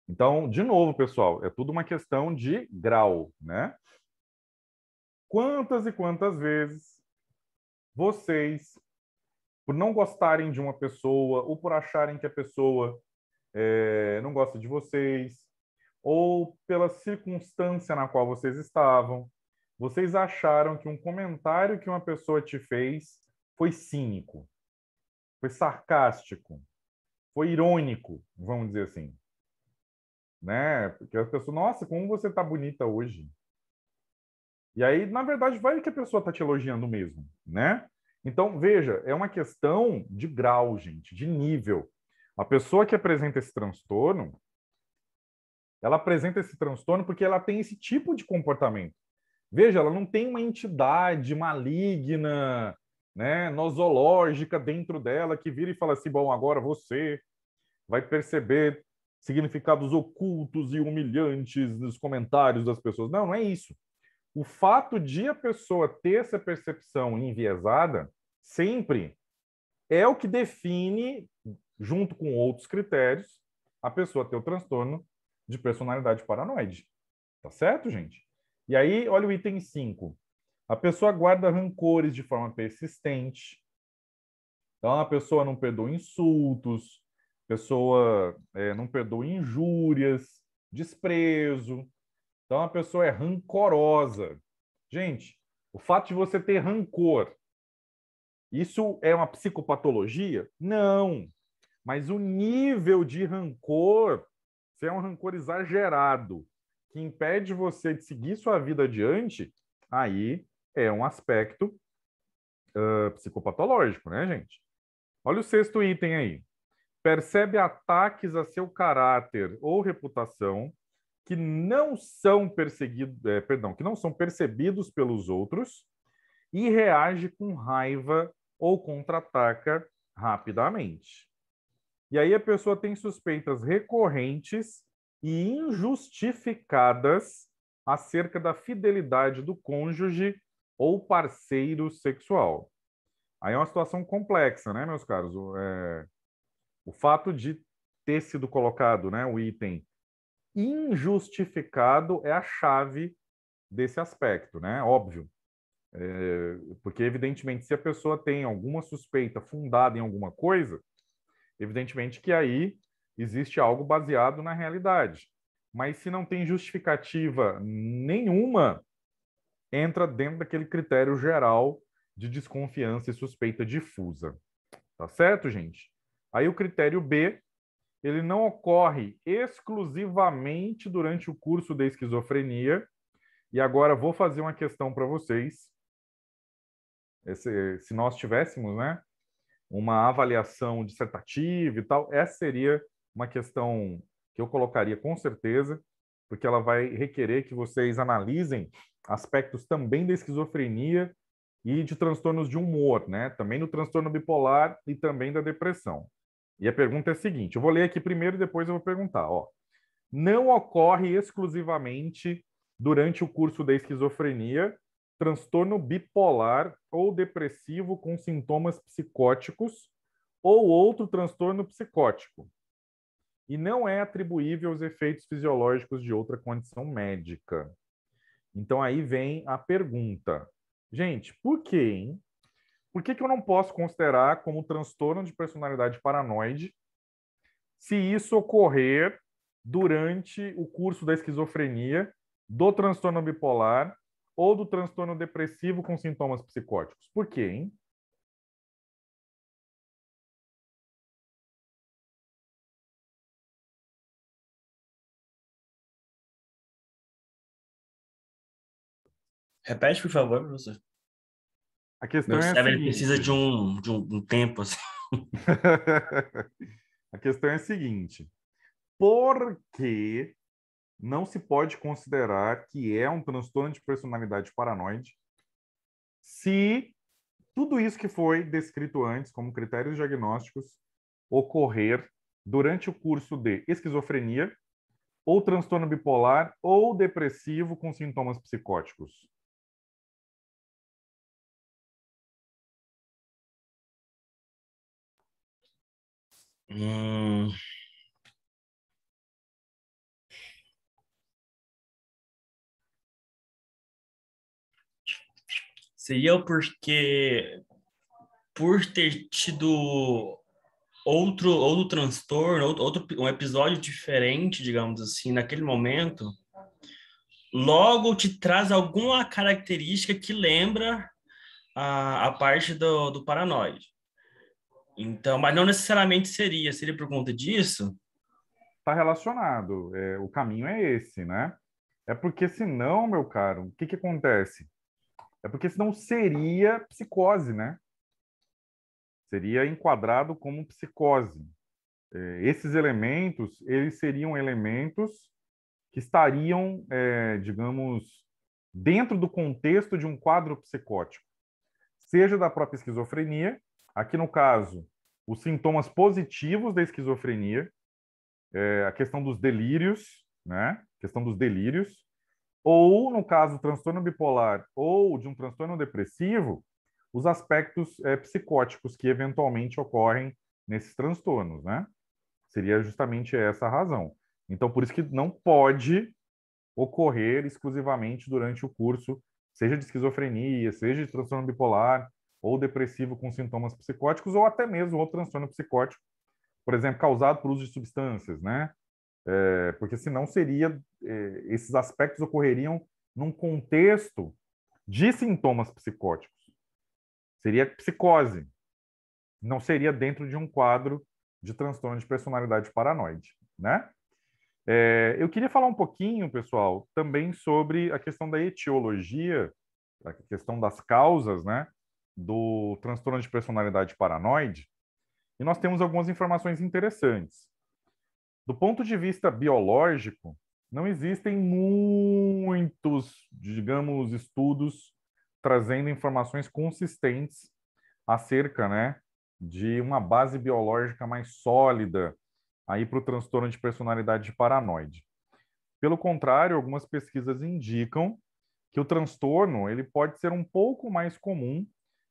Então, de novo, pessoal, é tudo uma questão de grau, né? Quantas e quantas vezes vocês, por não gostarem de uma pessoa ou por acharem que a pessoa é, não gosta de vocês, ou pela circunstância na qual vocês estavam, vocês acharam que um comentário que uma pessoa te fez foi cínico foi sarcástico, foi irônico, vamos dizer assim. Né? Porque as pessoas, nossa, como você tá bonita hoje. E aí, na verdade, vai que a pessoa tá te elogiando mesmo, né? Então, veja, é uma questão de grau, gente, de nível. A pessoa que apresenta esse transtorno, ela apresenta esse transtorno porque ela tem esse tipo de comportamento. Veja, ela não tem uma entidade maligna, né, nosológica dentro dela que vira e fala assim: bom, agora você vai perceber significados ocultos e humilhantes nos comentários das pessoas. Não, não é isso. O fato de a pessoa ter essa percepção enviesada sempre é o que define, junto com outros critérios, a pessoa ter o transtorno de personalidade paranoide. Tá certo, gente? E aí, olha o item 5. A pessoa guarda rancores de forma persistente. Então, a pessoa não perdoa insultos, a pessoa é, não perdoa injúrias, desprezo. Então, a pessoa é rancorosa. Gente, o fato de você ter rancor, isso é uma psicopatologia? Não. Mas o nível de rancor, se é um rancor exagerado, que impede você de seguir sua vida adiante, aí é um aspecto uh, psicopatológico, né, gente? Olha o sexto item aí. Percebe ataques a seu caráter ou reputação que não são perseguidos, é, perdão, que não são percebidos pelos outros e reage com raiva ou contra-ataca rapidamente. E aí a pessoa tem suspeitas recorrentes e injustificadas acerca da fidelidade do cônjuge ou parceiro sexual. Aí é uma situação complexa, né, meus caros? O, é, o fato de ter sido colocado né, o item injustificado é a chave desse aspecto, né? Óbvio. É, porque, evidentemente, se a pessoa tem alguma suspeita fundada em alguma coisa, evidentemente que aí existe algo baseado na realidade. Mas se não tem justificativa nenhuma, entra dentro daquele critério geral de desconfiança e suspeita difusa. Tá certo, gente? Aí o critério B, ele não ocorre exclusivamente durante o curso da esquizofrenia. E agora vou fazer uma questão para vocês. Esse, se nós tivéssemos, né, uma avaliação dissertativa e tal, essa seria uma questão que eu colocaria com certeza porque ela vai requerer que vocês analisem aspectos também da esquizofrenia e de transtornos de humor, né? Também no transtorno bipolar e também da depressão. E a pergunta é a seguinte: eu vou ler aqui primeiro e depois eu vou perguntar. Ó, não ocorre exclusivamente durante o curso da esquizofrenia, transtorno bipolar ou depressivo com sintomas psicóticos ou outro transtorno psicótico e não é atribuível aos efeitos fisiológicos de outra condição médica. Então aí vem a pergunta. Gente, por que, hein? Por que, que eu não posso considerar como transtorno de personalidade paranoide se isso ocorrer durante o curso da esquizofrenia, do transtorno bipolar ou do transtorno depressivo com sintomas psicóticos? Por quê, hein? Repete, por favor, professor. A questão Meu é cérebro precisa de um, de um, um tempo. Assim. a questão é a seguinte: por que não se pode considerar que é um transtorno de personalidade paranoide se tudo isso que foi descrito antes como critérios diagnósticos ocorrer durante o curso de esquizofrenia ou transtorno bipolar ou depressivo com sintomas psicóticos? Hum... Seria porque por ter tido outro outro transtorno, outro um episódio diferente, digamos assim, naquele momento, logo te traz alguma característica que lembra a, a parte do, do paranoide. Então, mas não necessariamente seria, seria por conta disso? Está relacionado. É, o caminho é esse, né? É porque senão, meu caro, o que, que acontece? É porque senão seria psicose, né? Seria enquadrado como psicose. É, esses elementos, eles seriam elementos que estariam, é, digamos, dentro do contexto de um quadro psicótico, seja da própria esquizofrenia, Aqui no caso, os sintomas positivos da esquizofrenia, é, a questão dos delírios, né? questão dos delírios, ou no caso do transtorno bipolar ou de um transtorno depressivo, os aspectos é, psicóticos que eventualmente ocorrem nesses transtornos, né? Seria justamente essa a razão. Então, por isso que não pode ocorrer exclusivamente durante o curso, seja de esquizofrenia, seja de transtorno bipolar, ou depressivo com sintomas psicóticos, ou até mesmo outro transtorno psicótico, por exemplo, causado por uso de substâncias, né? É, porque senão seria, é, esses aspectos ocorreriam num contexto de sintomas psicóticos. Seria psicose, não seria dentro de um quadro de transtorno de personalidade paranoide, né? É, eu queria falar um pouquinho, pessoal, também sobre a questão da etiologia, a questão das causas, né? do transtorno de personalidade paranoide, e nós temos algumas informações interessantes. Do ponto de vista biológico, não existem muitos, digamos, estudos trazendo informações consistentes acerca, né, de uma base biológica mais sólida aí para o transtorno de personalidade paranoide. Pelo contrário, algumas pesquisas indicam que o transtorno ele pode ser um pouco mais comum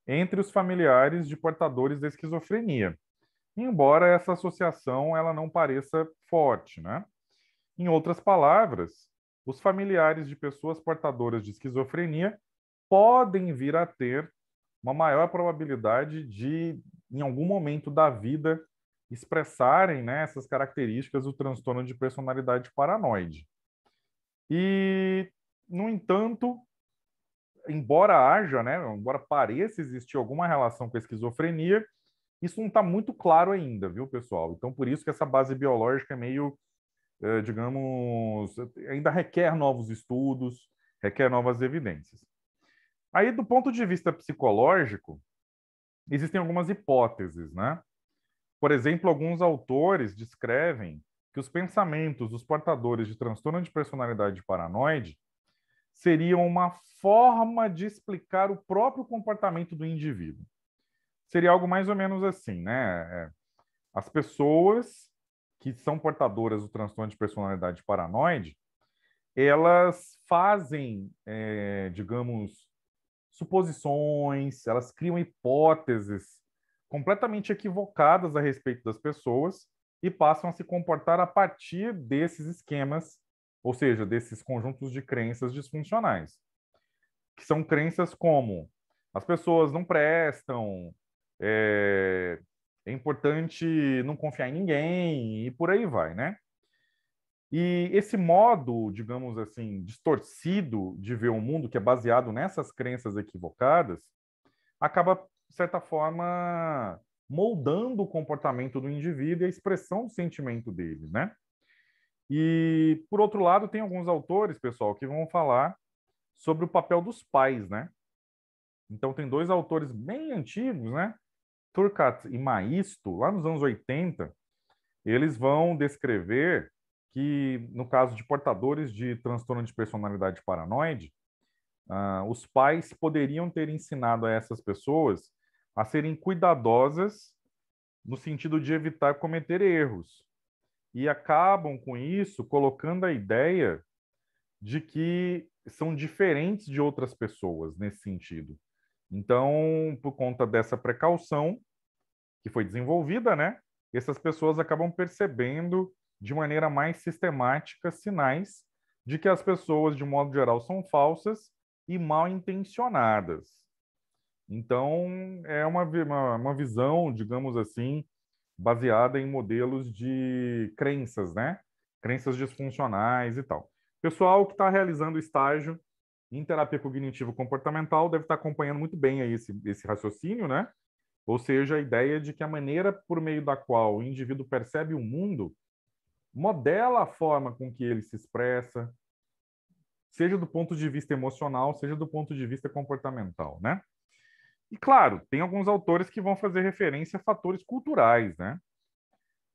entre os familiares de portadores da esquizofrenia, embora essa associação ela não pareça forte, né? Em outras palavras, os familiares de pessoas portadoras de esquizofrenia podem vir a ter uma maior probabilidade de, em algum momento da vida, expressarem né, essas características do transtorno de personalidade paranoide. E, no entanto, embora haja, né, embora pareça existir alguma relação com a esquizofrenia, isso não está muito claro ainda, viu, pessoal? Então, por isso que essa base biológica é meio, eh, digamos, ainda requer novos estudos, requer novas evidências. Aí, do ponto de vista psicológico, existem algumas hipóteses, né? Por exemplo, alguns autores descrevem que os pensamentos dos portadores de transtorno de personalidade paranoide seria uma forma de explicar o próprio comportamento do indivíduo. Seria algo mais ou menos assim, né? É, as pessoas que são portadoras do transtorno de personalidade paranoide, elas fazem, é, digamos, suposições, elas criam hipóteses completamente equivocadas a respeito das pessoas e passam a se comportar a partir desses esquemas ou seja, desses conjuntos de crenças disfuncionais, que são crenças como as pessoas não prestam, é, é importante não confiar em ninguém e por aí vai, né? E esse modo, digamos assim, distorcido de ver o mundo, que é baseado nessas crenças equivocadas, acaba, de certa forma, moldando o comportamento do indivíduo e a expressão do sentimento dele, né? E, por outro lado, tem alguns autores, pessoal, que vão falar sobre o papel dos pais, né? Então, tem dois autores bem antigos, né? Turcat e Maisto, lá nos anos 80, eles vão descrever que, no caso de portadores de transtorno de personalidade paranoide, uh, os pais poderiam ter ensinado a essas pessoas a serem cuidadosas no sentido de evitar cometer erros, e acabam com isso colocando a ideia de que são diferentes de outras pessoas nesse sentido. Então, por conta dessa precaução que foi desenvolvida, né, essas pessoas acabam percebendo de maneira mais sistemática sinais de que as pessoas, de modo geral, são falsas e mal intencionadas. Então, é uma, uma, uma visão, digamos assim, baseada em modelos de crenças, né? Crenças disfuncionais e tal. Pessoal que está realizando estágio em terapia cognitivo-comportamental deve estar tá acompanhando muito bem aí esse, esse raciocínio, né? Ou seja, a ideia de que a maneira por meio da qual o indivíduo percebe o mundo modela a forma com que ele se expressa, seja do ponto de vista emocional, seja do ponto de vista comportamental, né? E claro, tem alguns autores que vão fazer referência a fatores culturais, né?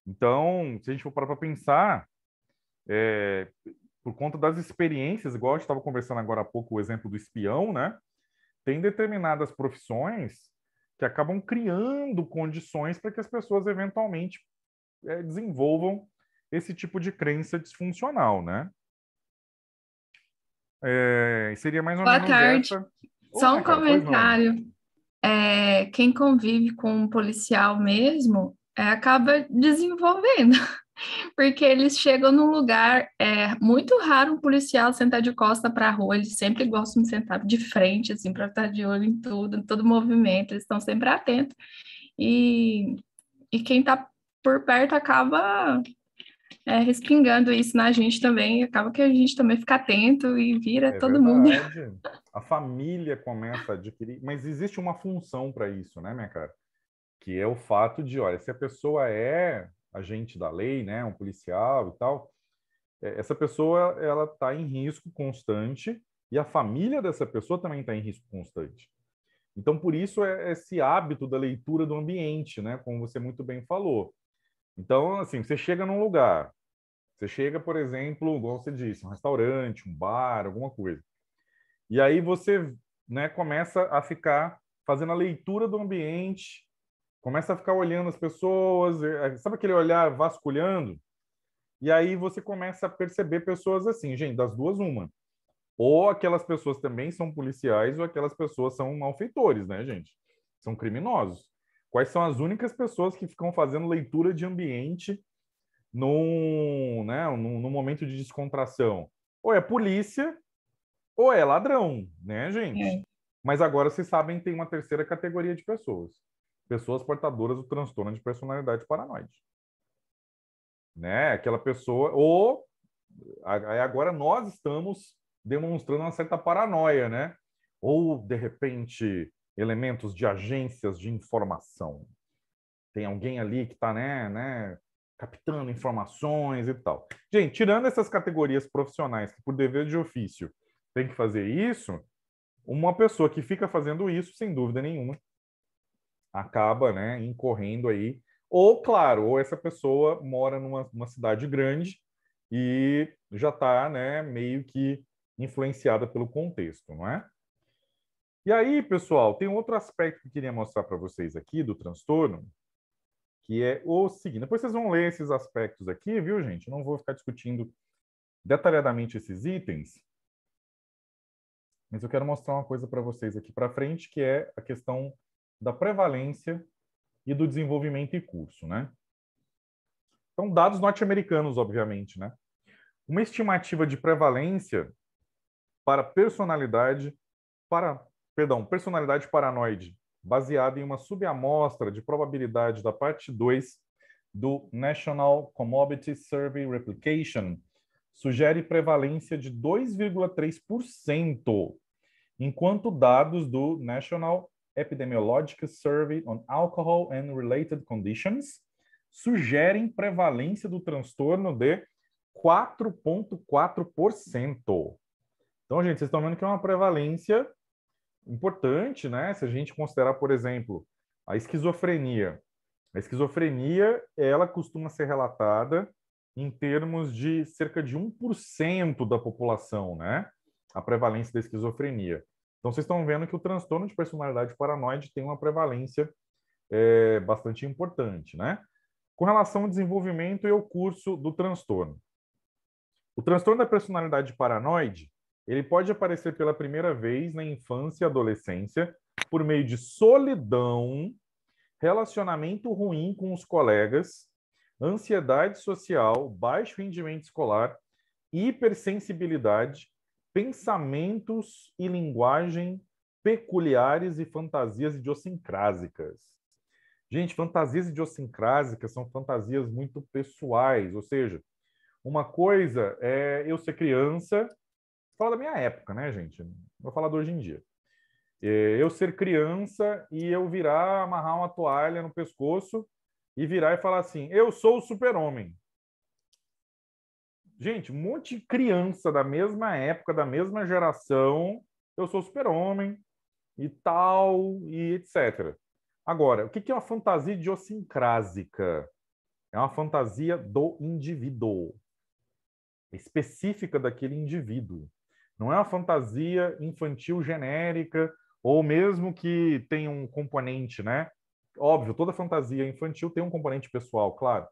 Então, se a gente for para pensar, é, por conta das experiências, igual a gente estava conversando agora há pouco, o exemplo do espião, né? Tem determinadas profissões que acabam criando condições para que as pessoas eventualmente é, desenvolvam esse tipo de crença disfuncional, né? É, seria mais ou Boa menos tarde. Essa... Só um comentário é, quem convive com um policial mesmo é, acaba desenvolvendo, porque eles chegam num lugar, é muito raro um policial sentar de costa para a rua, eles sempre gostam de sentar de frente, assim, para estar de olho em tudo, em todo movimento, eles estão sempre atentos. E, e quem está por perto acaba é, respingando isso na gente também. Acaba que a gente também fica atento e vira é todo verdade. mundo. A família começa a adquirir. Mas existe uma função para isso, né, minha cara? Que é o fato de, olha, se a pessoa é agente da lei, né, um policial e tal, é, essa pessoa ela está em risco constante e a família dessa pessoa também está em risco constante. Então, por isso é esse hábito da leitura do ambiente, né, como você muito bem falou então, assim, você chega num lugar, você chega, por exemplo, igual você disse, um restaurante, um bar, alguma coisa. E aí você né, começa a ficar fazendo a leitura do ambiente, começa a ficar olhando as pessoas, eh, eh, sabe aquele olhar vasculhando? E aí você começa a perceber pessoas assim, gente, das duas uma. Ou aquelas pessoas também são policiais ou aquelas pessoas são malfeitores, né, gente? São criminosos quais são as únicas pessoas que ficam fazendo leitura de ambiente num, né, num, num momento de descontração? Ou é polícia, ou é ladrão, né, gente? É. Mas agora vocês sabem tem uma terceira categoria de pessoas. Pessoas portadoras do transtorno de personalidade paranoide. Né? Aquela pessoa. Ou. Agora nós estamos demonstrando uma certa paranoia, né? Ou, de repente, elementos de agências de informação. Tem alguém ali que está, né, né, captando informações e tal. Gente, tirando essas categorias profissionais que por dever de ofício tem que fazer isso, uma pessoa que fica fazendo isso, sem dúvida nenhuma, acaba, né, incorrendo aí. Ou, claro, ou essa pessoa mora numa cidade grande e já está, né, meio que influenciada pelo contexto, não é? E aí, pessoal, tem outro aspecto que eu queria mostrar para vocês aqui do transtorno, que é o seguinte. Depois vocês vão ler esses aspectos aqui, viu, gente? não vou ficar discutindo detalhadamente esses itens, mas eu quero mostrar uma coisa para vocês aqui para frente, que é a questão da prevalência e do desenvolvimento e curso, né? Então, dados norte-americanos, obviamente, né? Uma estimativa de prevalência para personalidade para perdão, personalidade paranoide, baseada em uma subamostra de probabilidade da parte 2 do National Comorbidity Survey Replication, sugere prevalência de 2,3%, enquanto dados do National Epidemiological Survey on Alcohol and Related Conditions sugerem prevalência do transtorno de 4,4%. Então, gente, vocês estão vendo que é uma prevalência importante, né? Se a gente considerar, por exemplo, a esquizofrenia. A esquizofrenia, ela costuma ser relatada em termos de cerca de 1% da população, né? A prevalência da esquizofrenia. Então, vocês estão vendo que o transtorno de personalidade paranoide tem uma prevalência é, bastante importante, né? Com relação ao desenvolvimento e ao curso do transtorno. O transtorno da personalidade paranoide, ele pode aparecer pela primeira vez na infância e adolescência por meio de solidão, relacionamento ruim com os colegas, ansiedade social, baixo rendimento escolar, hipersensibilidade, pensamentos e linguagem peculiares e fantasias idiosincrásicas. Gente, fantasias idiosincrásicas são fantasias muito pessoais, ou seja, uma coisa é eu ser criança falar da minha época, né, gente? Vou falar do hoje em dia. É, eu ser criança e eu virar, amarrar uma toalha no pescoço e virar e falar assim: eu sou o super-homem. Gente, um monte de criança da mesma época, da mesma geração, eu sou super-homem e tal, e etc. Agora, o que é uma fantasia idiosincrásica? É uma fantasia do indivíduo, específica daquele indivíduo. Não é uma fantasia infantil genérica ou mesmo que tenha um componente, né? Óbvio, toda fantasia infantil tem um componente pessoal, claro.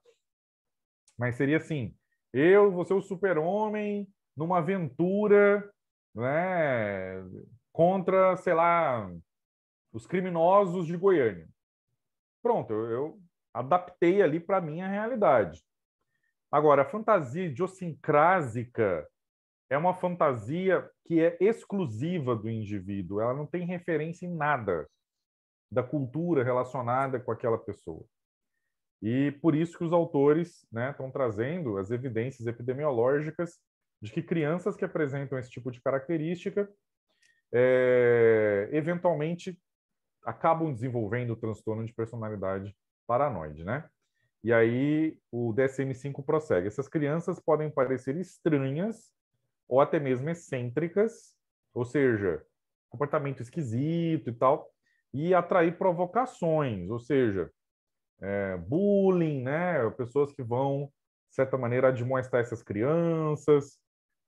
Mas seria assim: eu vou ser o super-homem numa aventura, né? Contra, sei lá, os criminosos de Goiânia. Pronto, eu, eu adaptei ali para minha realidade. Agora, a fantasia idiosincrásica é uma fantasia que é exclusiva do indivíduo, ela não tem referência em nada da cultura relacionada com aquela pessoa. E por isso que os autores estão né, trazendo as evidências epidemiológicas de que crianças que apresentam esse tipo de característica é, eventualmente acabam desenvolvendo o transtorno de personalidade paranoide, né? E aí o DSM-5 prossegue. Essas crianças podem parecer estranhas ou até mesmo excêntricas, ou seja, comportamento esquisito e tal, e atrair provocações, ou seja, é, bullying, né? Pessoas que vão, de certa maneira, admoestar essas crianças,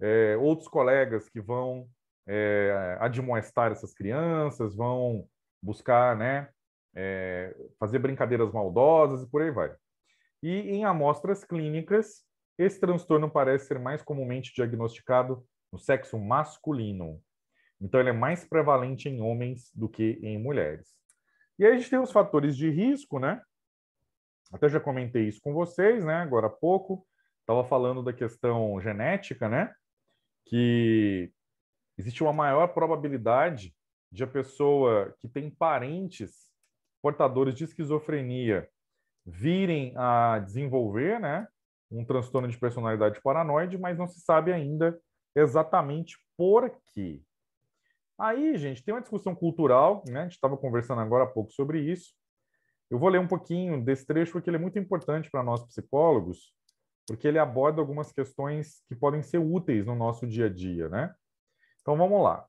é, outros colegas que vão é, admoestar essas crianças, vão buscar, né? É, fazer brincadeiras maldosas e por aí vai. E em amostras clínicas, esse transtorno parece ser mais comumente diagnosticado no sexo masculino. Então, ele é mais prevalente em homens do que em mulheres. E aí a gente tem os fatores de risco, né? Até já comentei isso com vocês, né? Agora há pouco. Estava falando da questão genética, né? Que existe uma maior probabilidade de a pessoa que tem parentes portadores de esquizofrenia virem a desenvolver, né? um transtorno de personalidade paranoide, mas não se sabe ainda exatamente por quê. Aí, gente, tem uma discussão cultural, né? A gente estava conversando agora há pouco sobre isso. Eu vou ler um pouquinho desse trecho porque ele é muito importante para nós psicólogos, porque ele aborda algumas questões que podem ser úteis no nosso dia a dia, né? Então vamos lá.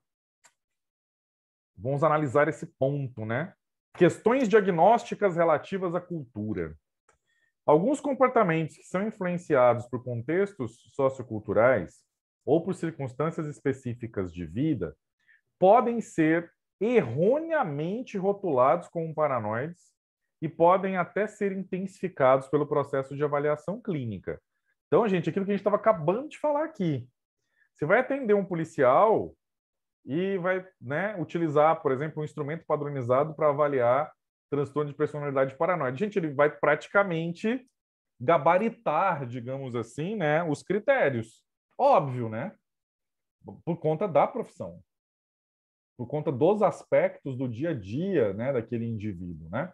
Vamos analisar esse ponto, né? Questões diagnósticas relativas à cultura. Alguns comportamentos que são influenciados por contextos socioculturais ou por circunstâncias específicas de vida podem ser erroneamente rotulados como paranoides e podem até ser intensificados pelo processo de avaliação clínica. Então, gente, aquilo que a gente estava acabando de falar aqui. Você vai atender um policial e vai né, utilizar, por exemplo, um instrumento padronizado para avaliar transtorno de personalidade paranoide. Gente, ele vai praticamente gabaritar, digamos assim, né, os critérios. Óbvio, né? Por conta da profissão. Por conta dos aspectos do dia a dia, né, daquele indivíduo, né?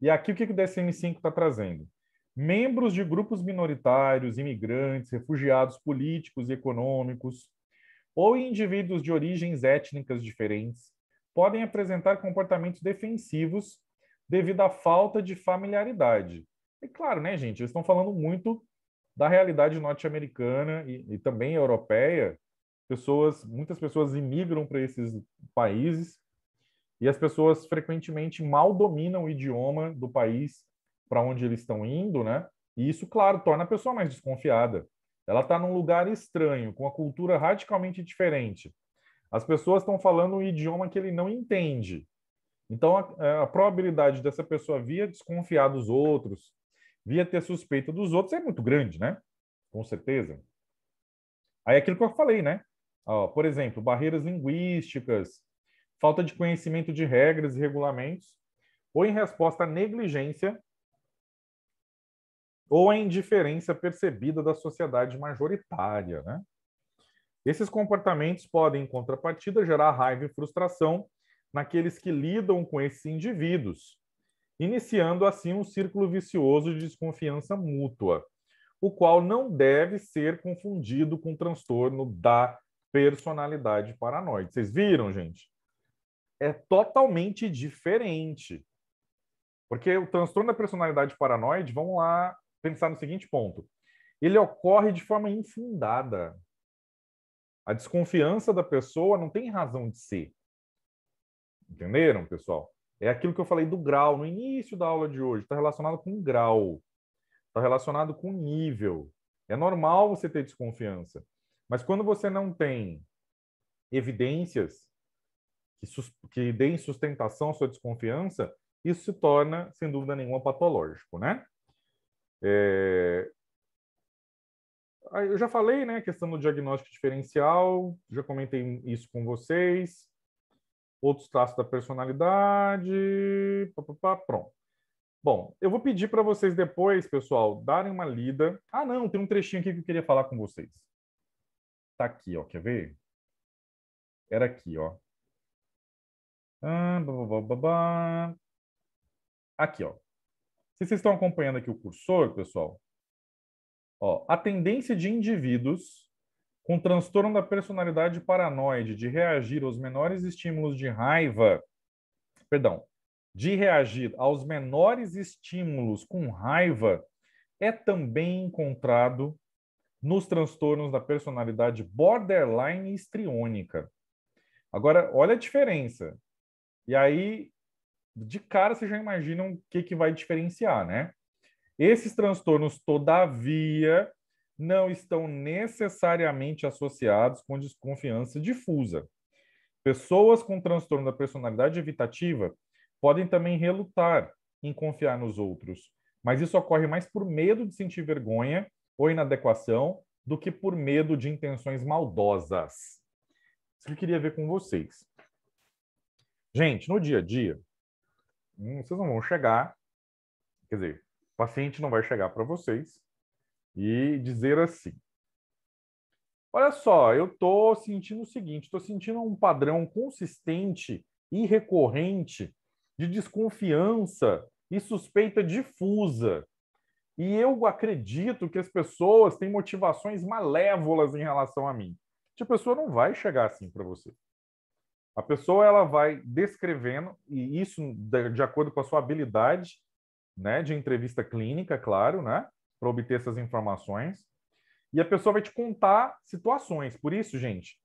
E aqui o que, que o DSM-5 está trazendo? Membros de grupos minoritários, imigrantes, refugiados políticos e econômicos, ou indivíduos de origens étnicas diferentes, podem apresentar comportamentos defensivos devido à falta de familiaridade. E claro, né, gente, eles estão falando muito da realidade norte-americana e, e, também europeia. Pessoas, muitas pessoas imigram para esses países e as pessoas frequentemente mal dominam o idioma do país para onde eles estão indo, né? E isso, claro, torna a pessoa mais desconfiada. Ela está num lugar estranho, com uma cultura radicalmente diferente. As pessoas estão falando um idioma que ele não entende. Então, a, é, a probabilidade dessa pessoa via desconfiar dos outros, via ter suspeita dos outros, é muito grande, né? Com certeza. Aí é aquilo que eu falei, né? Ó, por exemplo, barreiras linguísticas, falta de conhecimento de regras e regulamentos, ou em resposta à negligência ou à indiferença percebida da sociedade majoritária, né? Esses comportamentos podem, em contrapartida, gerar raiva e frustração naqueles que lidam com esses indivíduos, iniciando assim um círculo vicioso de desconfiança mútua, o qual não deve ser confundido com o transtorno da personalidade paranoide. Vocês viram, gente? É totalmente diferente. Porque o transtorno da personalidade paranoide, vamos lá pensar no seguinte ponto. Ele ocorre de forma infundada. A desconfiança da pessoa não tem razão de ser. Entenderam, pessoal? É aquilo que eu falei do grau no início da aula de hoje. Está relacionado com grau, está relacionado com nível. É normal você ter desconfiança, mas quando você não tem evidências que, que deem sustentação à sua desconfiança, isso se torna, sem dúvida nenhuma, patológico, né? É... Eu já falei, né, a questão do diagnóstico diferencial, já comentei isso com vocês outros traços da personalidade, pá, pá, pá, pronto. Bom, eu vou pedir para vocês depois, pessoal, darem uma lida. Ah, não, tem um trechinho aqui que eu queria falar com vocês. Tá aqui, ó, quer ver? Era aqui, ó. Ah, aqui, ó. Se vocês estão acompanhando aqui o cursor, pessoal, ó, a tendência de indivíduos com transtorno da personalidade paranoide, de reagir aos menores estímulos de raiva, perdão, de reagir aos menores estímulos com raiva, é também encontrado nos transtornos da personalidade borderline histriônica. Agora, olha a diferença. E aí, de cara, vocês já imaginam o que, que vai diferenciar, né? Esses transtornos, todavia, não estão necessariamente associados com desconfiança difusa. Pessoas com transtorno da personalidade evitativa podem também relutar em confiar nos outros, mas isso ocorre mais por medo de sentir vergonha ou inadequação do que por medo de intenções maldosas. Isso que eu queria ver com vocês. Gente, no dia a dia, hum, vocês não vão chegar, quer dizer, o paciente não vai chegar para vocês e dizer assim: Olha só, eu estou sentindo o seguinte, estou sentindo um padrão consistente e recorrente de desconfiança e suspeita difusa. E eu acredito que as pessoas têm motivações malévolas em relação a mim. Tipo, a pessoa não vai chegar assim para você. A pessoa ela vai descrevendo e isso de acordo com a sua habilidade, né, de entrevista clínica, claro, né? para obter essas informações. E a pessoa vai te contar situações. Por isso, gente,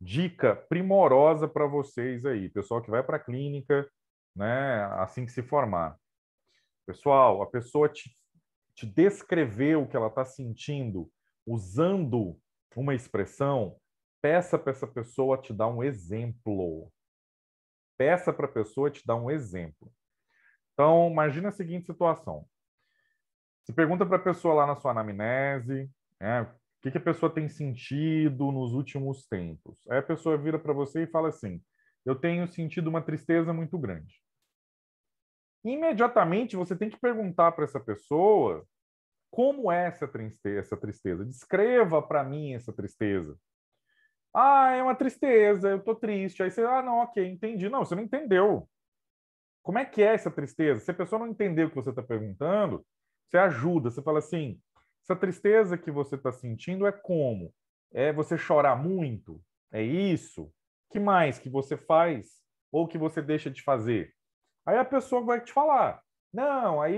dica primorosa para vocês aí, pessoal que vai para a clínica, né, assim que se formar. Pessoal, a pessoa te, te descreveu o que ela está sentindo usando uma expressão, peça para essa pessoa te dar um exemplo. Peça para a pessoa te dar um exemplo. Então, imagina a seguinte situação. Você pergunta para a pessoa lá na sua anamnese, né, o que, que a pessoa tem sentido nos últimos tempos. Aí a pessoa vira para você e fala assim: Eu tenho sentido uma tristeza muito grande. Imediatamente você tem que perguntar para essa pessoa como é essa tristeza, essa tristeza. Descreva para mim essa tristeza. Ah, é uma tristeza, eu tô triste. Aí você, ah, não, ok, entendi. Não, você não entendeu. Como é que é essa tristeza? Se a pessoa não entender o que você está perguntando, você ajuda, você fala assim: essa tristeza que você está sentindo é como? É você chorar muito? É isso? Que mais que você faz ou que você deixa de fazer? Aí a pessoa vai te falar: não, aí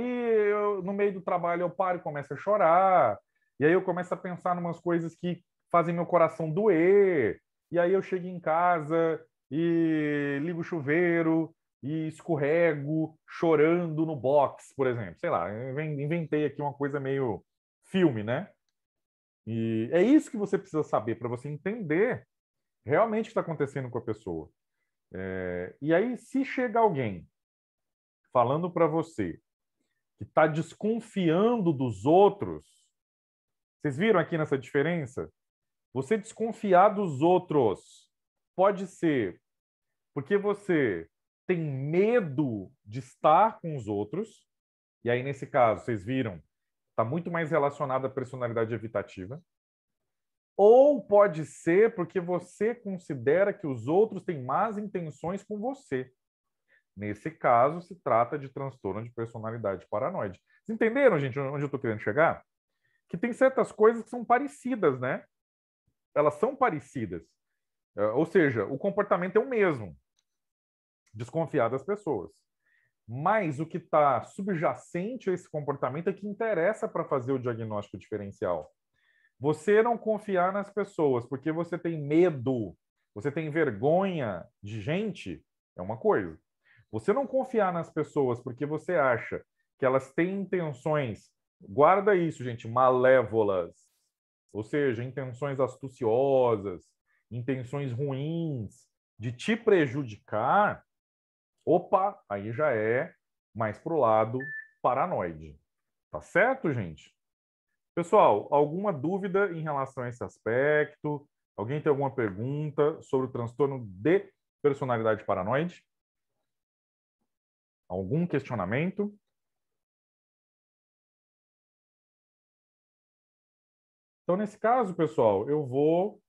eu, no meio do trabalho eu paro e começo a chorar, e aí eu começo a pensar em umas coisas que fazem meu coração doer, e aí eu chego em casa e ligo o chuveiro e escorrego chorando no box, por exemplo. Sei lá, inventei aqui uma coisa meio filme, né? E é isso que você precisa saber para você entender realmente o que está acontecendo com a pessoa. É... e aí, se chega alguém falando para você que está desconfiando dos outros, vocês viram aqui nessa diferença? Você desconfiar dos outros pode ser porque você tem medo de estar com os outros, e aí nesse caso, vocês viram, está muito mais relacionado à personalidade evitativa, ou pode ser porque você considera que os outros têm más intenções com você. Nesse caso, se trata de transtorno de personalidade paranoide. Vocês entenderam, gente, onde eu estou querendo chegar? Que tem certas coisas que são parecidas, né? Elas são parecidas. Eh, ou seja, o comportamento é o mesmo desconfiar das pessoas. Mas o que está subjacente a esse comportamento é que interessa para fazer o diagnóstico diferencial. Você não confiar nas pessoas porque você tem medo, você tem vergonha de gente, é uma coisa. Você não confiar nas pessoas porque você acha que elas têm intenções, guarda isso, gente, malévolas, ou seja, intenções astuciosas, intenções ruins de te prejudicar, Opa, aí já é mais para o lado paranoide. Tá certo, gente? Pessoal, alguma dúvida em relação a esse aspecto? Alguém tem alguma pergunta sobre o transtorno de personalidade paranoide? Algum questionamento? Então, nesse caso, pessoal, eu vou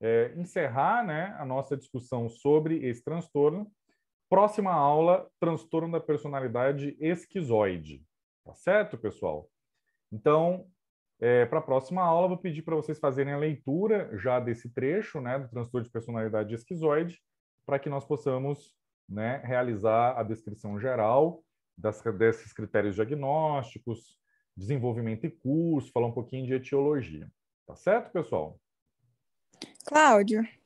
é, encerrar né, a nossa discussão sobre esse transtorno Próxima aula, transtorno da personalidade esquizoide. Tá certo, pessoal? Então, é, para a próxima aula, vou pedir para vocês fazerem a leitura já desse trecho, né, do transtorno de personalidade esquizoide, para que nós possamos né, realizar a descrição geral das, desses critérios diagnósticos, desenvolvimento e curso, falar um pouquinho de etiologia. Tá certo, pessoal? Cláudio.